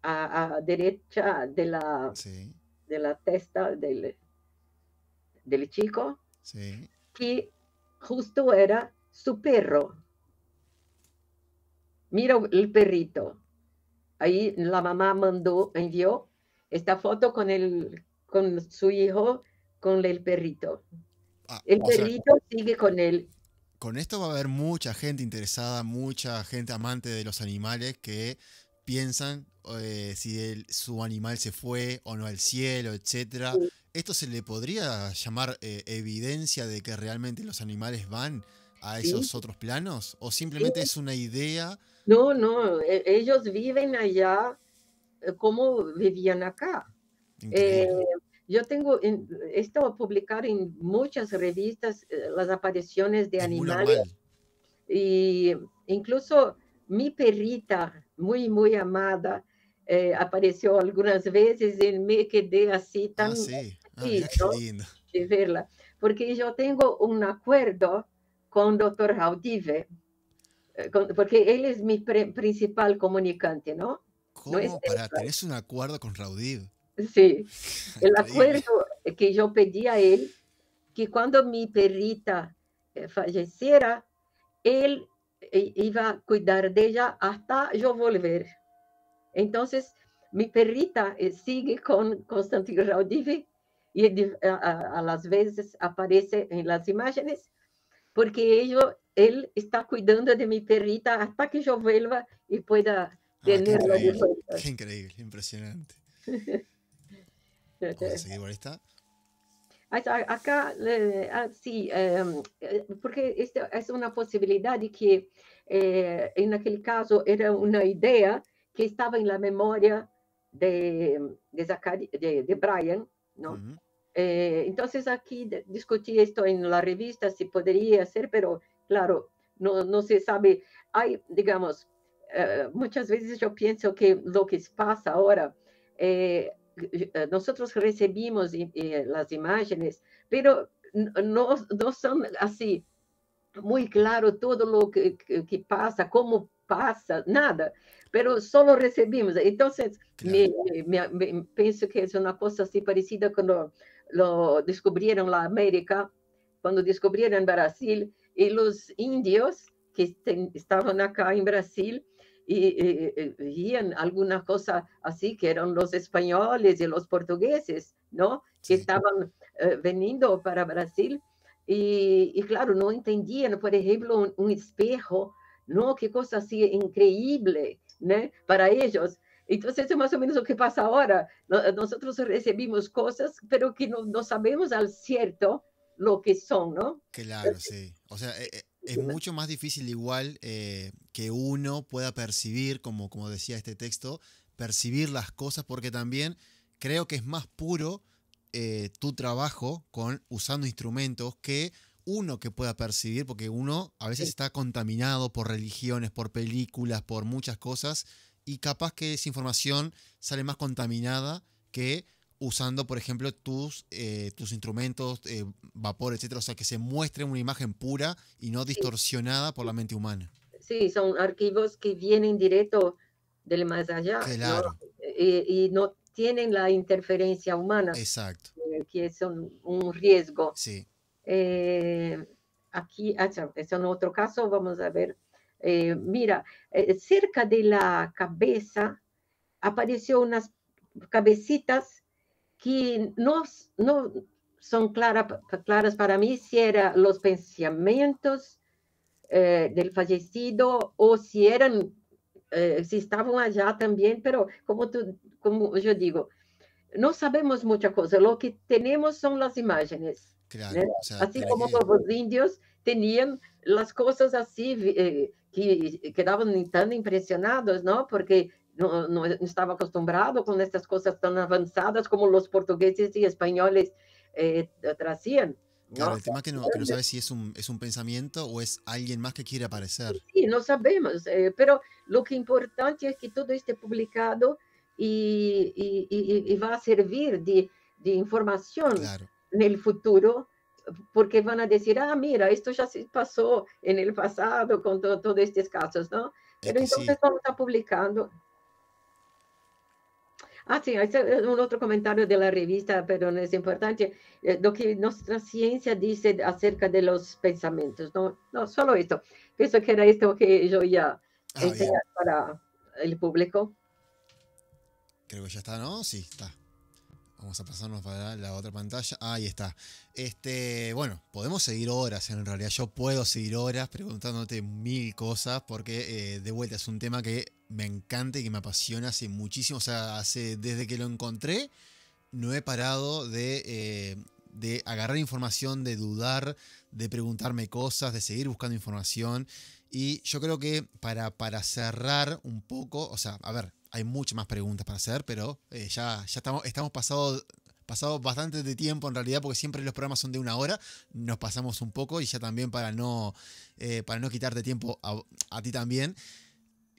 Speaker 2: a, derecha de la, de la testa del, del chico, sí. que justo era su perro. Mira el perrito. Ahí la mamá mandó, envió esta foto con, el, con su hijo, con el perrito.
Speaker 1: Ah, el perrito
Speaker 2: sigue con él.
Speaker 1: Con esto va a haber mucha gente interesada, mucha gente amante de los animales que piensan eh, si su animal se fue o no al cielo, etcétera. ¿Esto se le podría llamar eh, evidencia de que realmente los animales van a esos otros planos? ¿O simplemente es una idea?
Speaker 2: No, no, e-, ellos viven allá eh, como vivían acá. yo tengo he esto a publicar en muchas revistas las apariciones de animales. Y incluso mi perrita, muy, muy amada, eh, apareció algunas veces y me quedé así también. ah, sí. Ah, lindo de verla porque yo tengo un acuerdo con el doctor Raudive, eh, porque él es mi principal comunicante, ¿no?
Speaker 1: ¿Cómo no para tener un acuerdo con Raudive? sí, el acuerdo
Speaker 2: que yo pedí a él, que cuando mi perrita eh, falleciera él iba a cuidar de ella hasta yo volver. Entonces, minha perrita eh, sigue com Constantino Raudivi e às vezes aparece em las imágenes porque ele está cuidando de minha perrita até que eu venha e possa ter ah, qué, increíble,
Speaker 1: qué increíble, impresionante. Seguir por esta?
Speaker 2: Ah, acá, eh, ah, sí, eh, porque esta es una posibilidad que eh, en aquel caso era una idea que estaba en la memoria de, de, de, Brian, ¿no? Eh, entonces aquí discutí esto en la revista, si podría ser, pero claro, no, no se sabe. Hay, digamos, eh, muchas veces yo pienso que lo que pasa ahora, eh, nosotros recibimos las imágenes, pero no, no son así muy claro todo lo que, que, que pasa, cómo pasa nada. Pero solo recibimos. Entonces, eh, pienso que es una cosa así parecida cuando lo descubrieron la América, cuando descubrieron Brasil, y los indios que estaban acá en Brasil, y veían eh, eh, alguna cosa así, que eran los españoles y los portugueses, ¿no? Que estaban veniendo para Brasil. Y, claro, no entendían, por ejemplo, un espejo no, qué cosa así increíble, ¿no? Para ellos. Entonces, es más o menos lo que pasa ahora. Nosotros recibimos cosas, pero que no, sabemos al cierto lo que son, ¿no?
Speaker 1: Claro, sí. O sea, eh, eh, es, mucho más difícil igual eh, que uno pueda percibir, como, como decía este texto, percibir las cosas, porque también creo que es más puro tu trabajo con usando instrumentos que uno que pueda percibir, porque uno a veces está contaminado por religiones, por películas, por muchas cosas, y capaz que esa información sale más contaminada que usando, por ejemplo, tus, eh, tus instrumentos, eh, vapor, etcétera, o sea, que se muestre una imagen pura y no distorsionada por la mente humana.
Speaker 2: Sí, son archivos que vienen directo del más allá. Eh, y, no tienen la interferencia humana. Exacto. que es un riesgo. Sí. Eh, aquí, ah, es en otro caso, vamos a ver. Eh, mira, eh, cerca de la cabeza apareció unas cabecitas que no, no son clara, claras para mí si eran los pensamientos eh, del fallecido o si eran, si estaban allá también, pero como, tú, como yo digo, no sabemos mucha cosa, lo que tenemos son las imágenes Así como los indios tenían las cosas así, eh, que quedaban tão impresionados, Porque no estaba acostumbrado con estas cosas tan avanzadas como los portugueses y españoles eh,
Speaker 1: Claro, el tema que que no sabes si es un, pensamiento o es alguien más que quiere aparecer.
Speaker 2: Sí, no sabemos, eh, pero lo que importante es que todo esté publicado y, va a servir de, de información claro en el futuro, porque van a decir, ah, mira, esto ya se pasó en el pasado con todos estos casos, ¿no? Pero entonces sí. está publicando Ah, sí, es un otro comentario de la revista, pero no es importante. Eh, lo que nuestra ciencia dice acerca de los pensamientos, no, no solo esto. Pienso que era esto que yo ya ah, enseñé para el público.
Speaker 1: Creo que ya está, ¿no? Sí, está. Vamos a pasarnos para la otra pantalla. Ahí está. Este, bueno, podemos seguir horas en realidad. Yo puedo seguir horas preguntándote mil cosas porque eh, de vuelta es un tema que me encanta y que me apasiona hace muchísimo. O sea, hace, desde que lo encontré no he parado de, eh, de agarrar información, de dudar, de preguntarme cosas, de seguir buscando información. Y yo creo que para, para cerrar un poco, o sea, a ver, hay muchas más preguntas para hacer, pero eh, ya, ya estamos, estamos pasado, pasado bastante de tiempo en realidad, porque siempre los programas son de una hora, nos pasamos un poco y ya también para no, eh, para no quitarte tiempo a, ti también.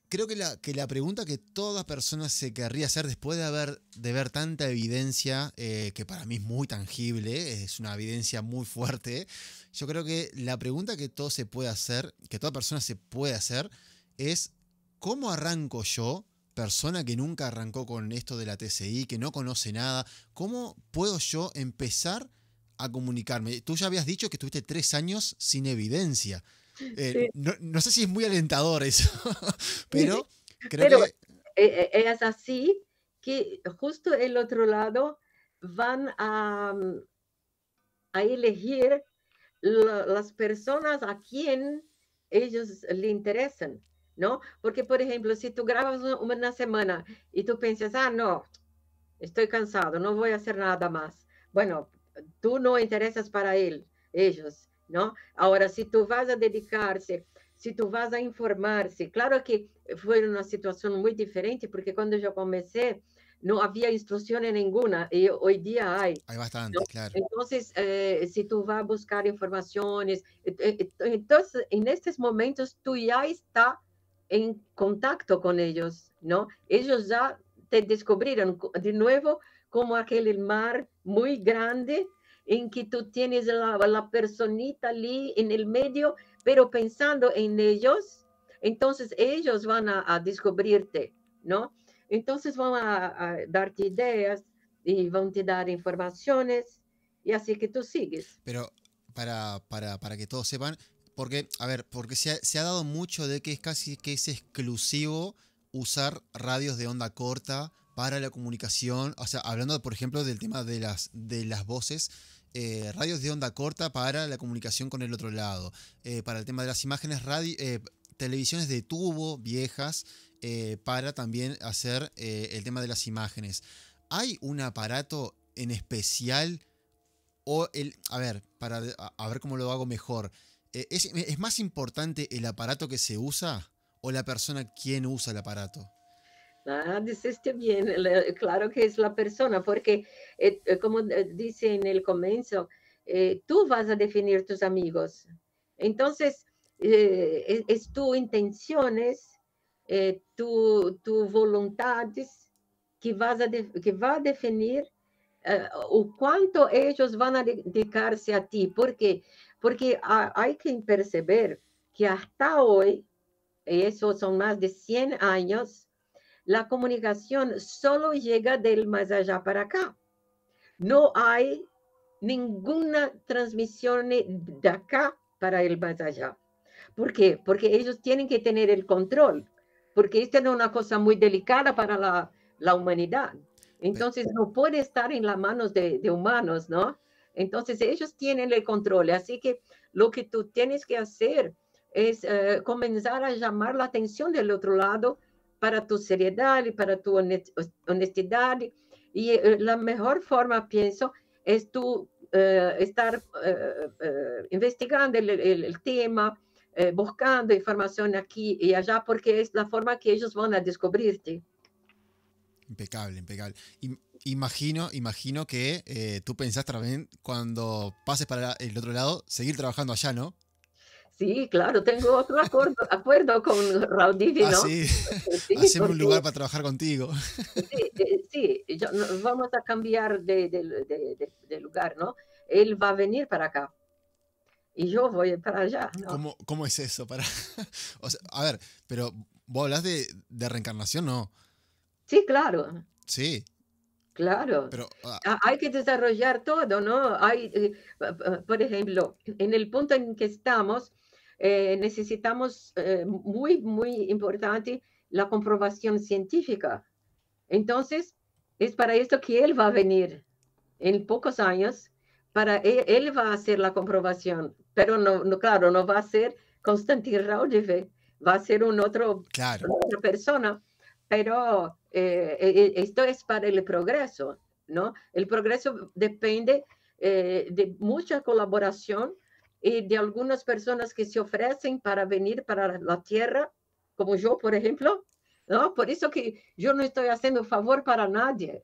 Speaker 1: Creo que la, que la pregunta que toda persona se querría hacer después de, haber, de ver tanta evidencia, eh, que para mí es muy tangible, es una evidencia muy fuerte, yo creo que la pregunta que todo se puede hacer, que toda persona se puede hacer, es ¿cómo arranco yo persona que nunca arrancó con esto de la TCI, que no conoce nada, ¿cómo puedo yo empezar a comunicarme? Tú ya habías dicho que estuviste tres años sin evidencia. Eh, no, sé si es muy alentador eso, pero creo que...
Speaker 2: E, e, es así que justo el otro lado van a, mm, a elegir las personas a quien ellos le interesan. não? Porque, por exemplo, se tu gravas uma na semana e tu pensas, ah, não, estou cansado, não vou fazer nada mais. Bueno, tu não interessas para ele, eles, não? Agora, se tu vas a dedicar-se, se tu vas a informar-se, claro que foi uma situação muito diferente, porque quando eu comecei, não havia instrução nenhuma, e hoje dia há. Há bastante, então, claro. Então, eh, se tu vas buscar informações, eh, eh, então, nestes momentos, tu já está en contacto con ellos, ¿no? Ellos ya te descubrieron de nuevo como aquel mar muy grande en que tú tienes la, la personita allí en el medio, pero pensando en ellos, entonces ellos van a, descubrirte, ¿no? Entonces van a, darte ideas y van a dar informaciones y así que tú sigues.
Speaker 1: Pero para, para, para que todos sepan, porque, a ver, porque se ha, dado mucho de que es casi que es exclusivo usar radios de onda corta para la comunicación. O sea, hablando, por ejemplo, del tema de las, de las voces. Eh, radios de onda corta para la comunicación con el otro lado. Eh, para el tema de las imágenes, radio, eh, televisiones de tubo viejas para también hacer el tema de las imágenes. ¿Hay un aparato en especial? O el. A ver, para a ver cómo lo hago mejor. Eh, eh, ¿Es, más importante el aparato que se usa o la persona quien usa el aparato?
Speaker 2: Ah, bien, claro que es la persona, porque eh, como dice en el comienzo, tú vas a definir tus amigos. Entonces, es, tus tu intenciones, tu, tu voluntades que, vas a que va a definir eh, o cuánto ellos van a dedicarse a ti. porque Porque hay que perceber que hasta hoy, eso son más de 100 años, la comunicación solo llega del más allá para acá. No hay ninguna transmisión de acá para el más allá. ¿Por Porque ellos tienen que tener el control, porque esta es una cosa muy delicada para la humanidad. Entonces no puede estar en las manos de, humanos, ¿no? Entonces ellos tienen el control. Así que lo que tú tienes que hacer es eh, comenzar a llamar la atención del otro lado para tu seriedad y para tu honestidad. Y eh, la mejor forma, pienso, es tú eh, estar investigando el tema, buscando información aquí y allá, porque es la forma que ellos van a descubrirte.
Speaker 1: Impecable, impecable. Imagino, imagino que eh, tú pensás también cuando pases para el otro lado, seguir trabajando allá, ¿no?
Speaker 2: Sí, claro, tengo otro acuerdo, acuerdo con Raúl ah, ¿no? Ah, sí, hacemos un lugar para
Speaker 1: trabajar contigo.
Speaker 2: Sí, eh, sí vamos a cambiar de, lugar, ¿no? Él va a venir para acá y yo voy para allá. ¿no?
Speaker 1: ¿Cómo, es eso? Para... a ver, pero vos hablas de, reencarnación, ¿no?
Speaker 2: Sí, claro. Sí. Claro. Pero, ah. Ah, Hay que desarrollar todo, ¿no? Hay, eh, por ejemplo, en el punto en que estamos, eh, necesitamos eh, muy, muy importante la comprobación científica. Entonces, es para esto que él va a venir en pocos años, para e, él, va a hacer la comprobación, pero no, no claro, no va a ser Konstantin V. va a ser un otro, claro. otra persona, pero eh, eh, esto es para el progreso, ¿no? El progreso depende eh, de mucha colaboración y de algunas personas que se ofrecen para venir para la tierra, como yo, por ejemplo, ¿no? Por eso que yo no estoy haciendo favor para nadie,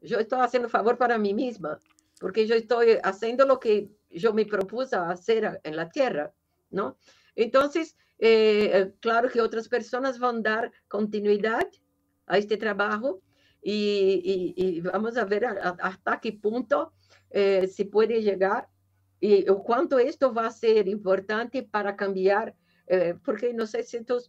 Speaker 2: yo estoy haciendo favor para mí misma, porque yo estoy haciendo lo que yo me propuse hacer en la tierra, ¿no? Entonces, claro que otras personas van a dar continuidad a este trabajo y, vamos a ver hasta qué punto eh, se puede llegar y cuánto esto va a ser importante para cambiar, eh, porque no sé si tú,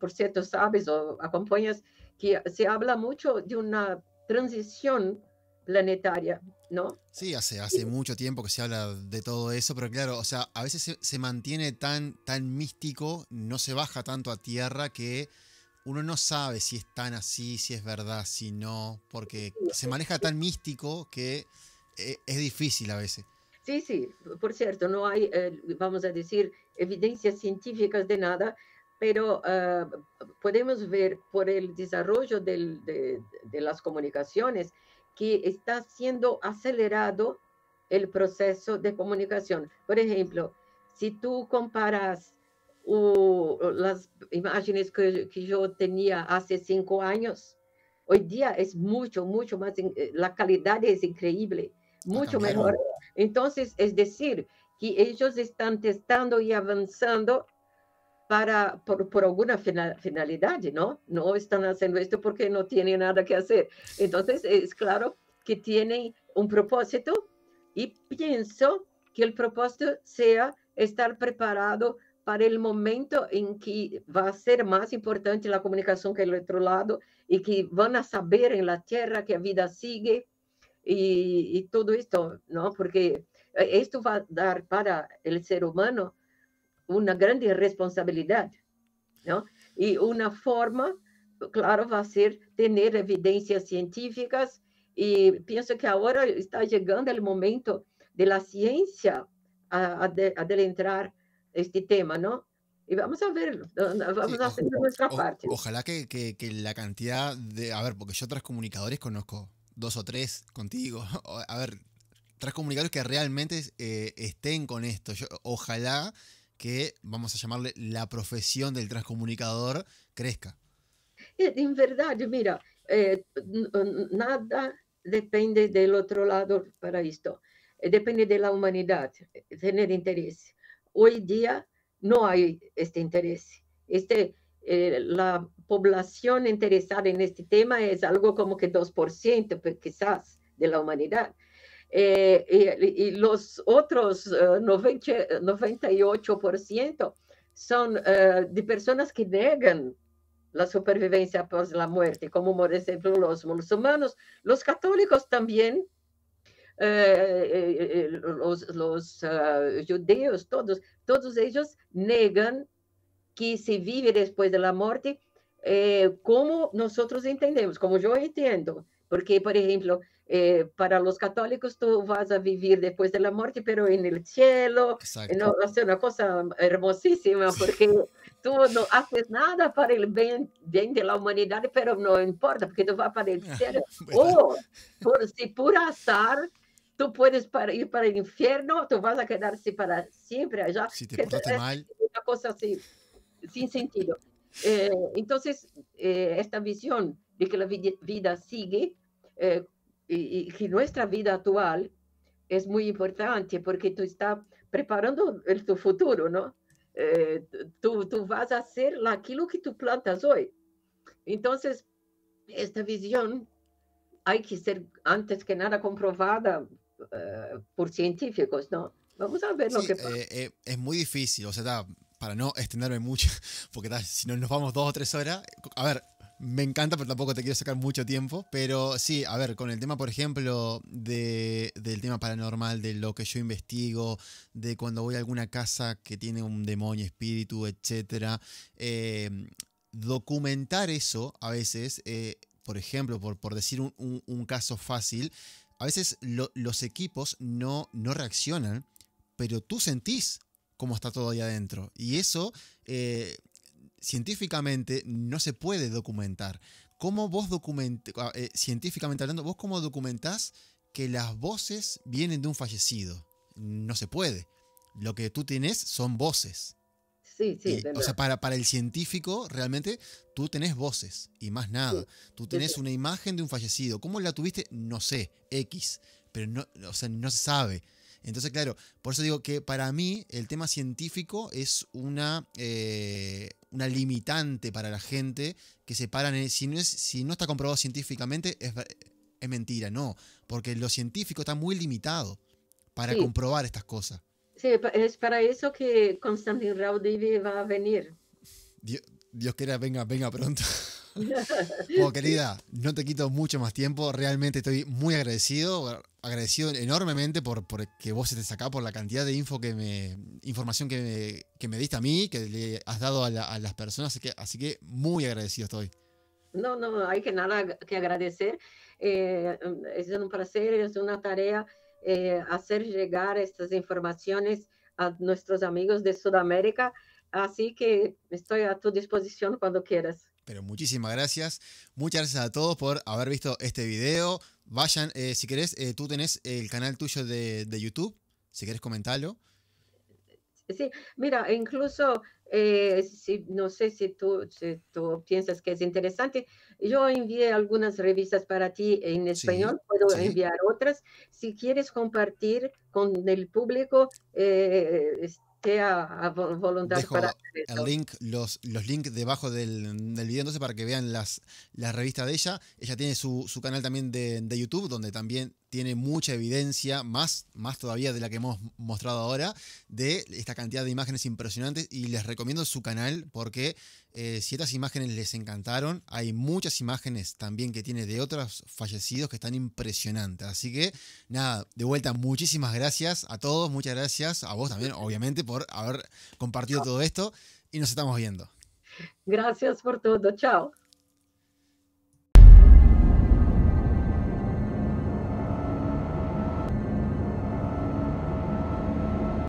Speaker 2: por cierto, sabes o acompañas que se habla mucho de una transición planetaria, ¿no?
Speaker 1: Sí, hace, hace mucho tiempo que se habla de todo eso, pero claro, o sea, a veces se, se mantiene tan, tan místico, no se baja tanto a tierra que uno no sabe si es tan así, si es verdad, si no, porque se maneja tan místico que eh, es difícil a veces.
Speaker 2: Sí, sí, por cierto, no hay, eh, vamos a decir, evidencias científicas de nada, pero ah, podemos ver por el desarrollo de, las comunicaciones que está siendo acelerado el proceso de comunicación. Por ejemplo, si tú comparas o, las imágenes que, yo tenía hace cinco años, hoy día es mucho, mucho más, eh, la calidad es increíble, ah, mucho mejor. Entonces, es decir, que ellos están testando y avanzando para, por, por, alguna finalidad, ¿no? No están haciendo esto porque no tienen nada que hacer. Entonces, es claro que tienen un propósito y pienso que el propósito sea estar preparado para o momento em que vai ser mais importante a comunicação que o outro lado e que vão saber em la Terra que a vida sigue e, e tudo isto, não? Porque isto vai dar para o ser humano uma grande responsabilidade, não? E uma forma, claro, vai ser ter evidências científicas e penso que agora está chegando o momento da ciência entrar este tema, ¿no? Y vamos a verlo, vamos a hacer nuestra parte.
Speaker 1: Ojalá que, que, la cantidad de, a ver, porque yo transcomunicadores comunicadores conozco dos o tres contigo, a ver, transcomunicadores comunicadores que realmente eh, estén con esto, ojalá que, vamos a llamarle, la profesión del transcomunicador crezca.
Speaker 2: Eh, en verdad, mira, eh, nada depende del otro lado para esto. Depende de la humanidad, tener interés hoy día no hay este interés. Este, eh, la población interesada en este tema es algo como que 2% quizás de la humanidad. Eh, y, los otros 98% eh, son de personas que negan la supervivencia por la muerte, como por ejemplo los musulmanos. Los católicos también eh, eh, eh ah, judeus uh, todos, todos eles negam que se vive depois da morte eh, como nós entendemos, como eu entendo. Porque, por exemplo, eh, para os católicos tu vas a viver depois da morte, pero en el cielo, no, uma coisa hermosíssima porque tu não haces nada para o bem, bem da humanidade, pero não importa, porque tu vas para ah, o cielo. Ou, por, se por azar tú puedes para ir para el infierno, tú vas a quedarse para siempre allá. Si te portaste mal. Una cosa así, sin sentido. Eh, entonces, eh, esta visión de que la vida sigue eh, y, que nuestra vida actual es muy importante porque tú estás preparando el, tu futuro, ¿no? tú, tú vas a hacer aquello que tú plantas hoy. Entonces, esta visión hay que ser antes que nada comprobada eh, por científicos, ¿no?
Speaker 1: Vamos a ver lo que pasa. Eh, eh, es muy difícil, o sea, para no extenderme mucho, porque si no nos vamos dos o tres horas, a ver, me encanta, pero tampoco te quiero sacar mucho tiempo. Pero sí, a ver, con el tema, por ejemplo, de, del tema paranormal, de lo que yo investigo, de cuando voy a alguna casa que tiene un demonio, espíritu, etc. Em, documentar eso a veces, por ejemplo, por, por decir un, un, un caso fácil, a veces los equipos no, no reaccionan, pero tú sentís cómo está todo ahí adentro. Y eso eh, científicamente no se puede documentar. ¿Cómo vos ah, eh, científicamente hablando, vos cómo documentás que las voces vienen de un fallecido? No se puede. Lo que tú tienes son voces o sea, para, para el científico, realmente tú tenés voces y más nada. tú tenés una imagen de un fallecido. ¿Cómo la tuviste? No sé, X. Pero no, no se sabe. Entonces, claro, por eso digo que para mí el tema científico es una, eh, una limitante para la gente que se paran si, no es, si no está comprobado científicamente, es, es mentira, no. Porque lo científico está muy limitado para comprobar estas cosas.
Speaker 2: Sí, es para eso que Constantin Raudivi va a venir.
Speaker 1: Dios, quiera, venga, venga pronto. querida, no te quito mucho más tiempo. Realmente estoy muy agradecido, agradecido enormemente por, por que vos te acá, por la cantidad de info que me, información que me, que me diste a mí, que le has dado a, las personas. Así que, así que muy agradecido estoy.
Speaker 2: No, no, hay que nada que agradecer. Eh, es un placer, es una tarea eh, hacer llegar estas informaciones a nuestros amigos de Sudamérica. Así que estoy a tu disposición cuando quieras.
Speaker 1: Pero muchísimas gracias. Muchas gracias a todos por haber visto este video. Vayan, eh, si querés, eh, tú tenés el canal tuyo de, YouTube, si querés comentarlo.
Speaker 2: Sí, mira, incluso, si, no sé si tú, si tú piensas que es interesante, yo envié algunas revistas para ti en español, puedo enviar otras. Si quieres compartir con el público, eh, esté a, voluntad para El link,
Speaker 1: los, los links debajo del, del, video, entonces, para que vean las, las revistas de ella. Ella tiene su, canal también de, de YouTube, donde también tiene mucha evidencia, más, más todavía de la que hemos mostrado ahora, de esta cantidad de imágenes impresionantes y les recomiendo su canal porque eh, si estas imágenes les encantaron, hay muchas imágenes también que tiene de otros fallecidos que están impresionantes. Así que nada, de vuelta, muchísimas gracias a todos, muchas gracias a vos también, obviamente, por haber compartido todo esto y nos estamos viendo.
Speaker 2: Gracias por todo, chao.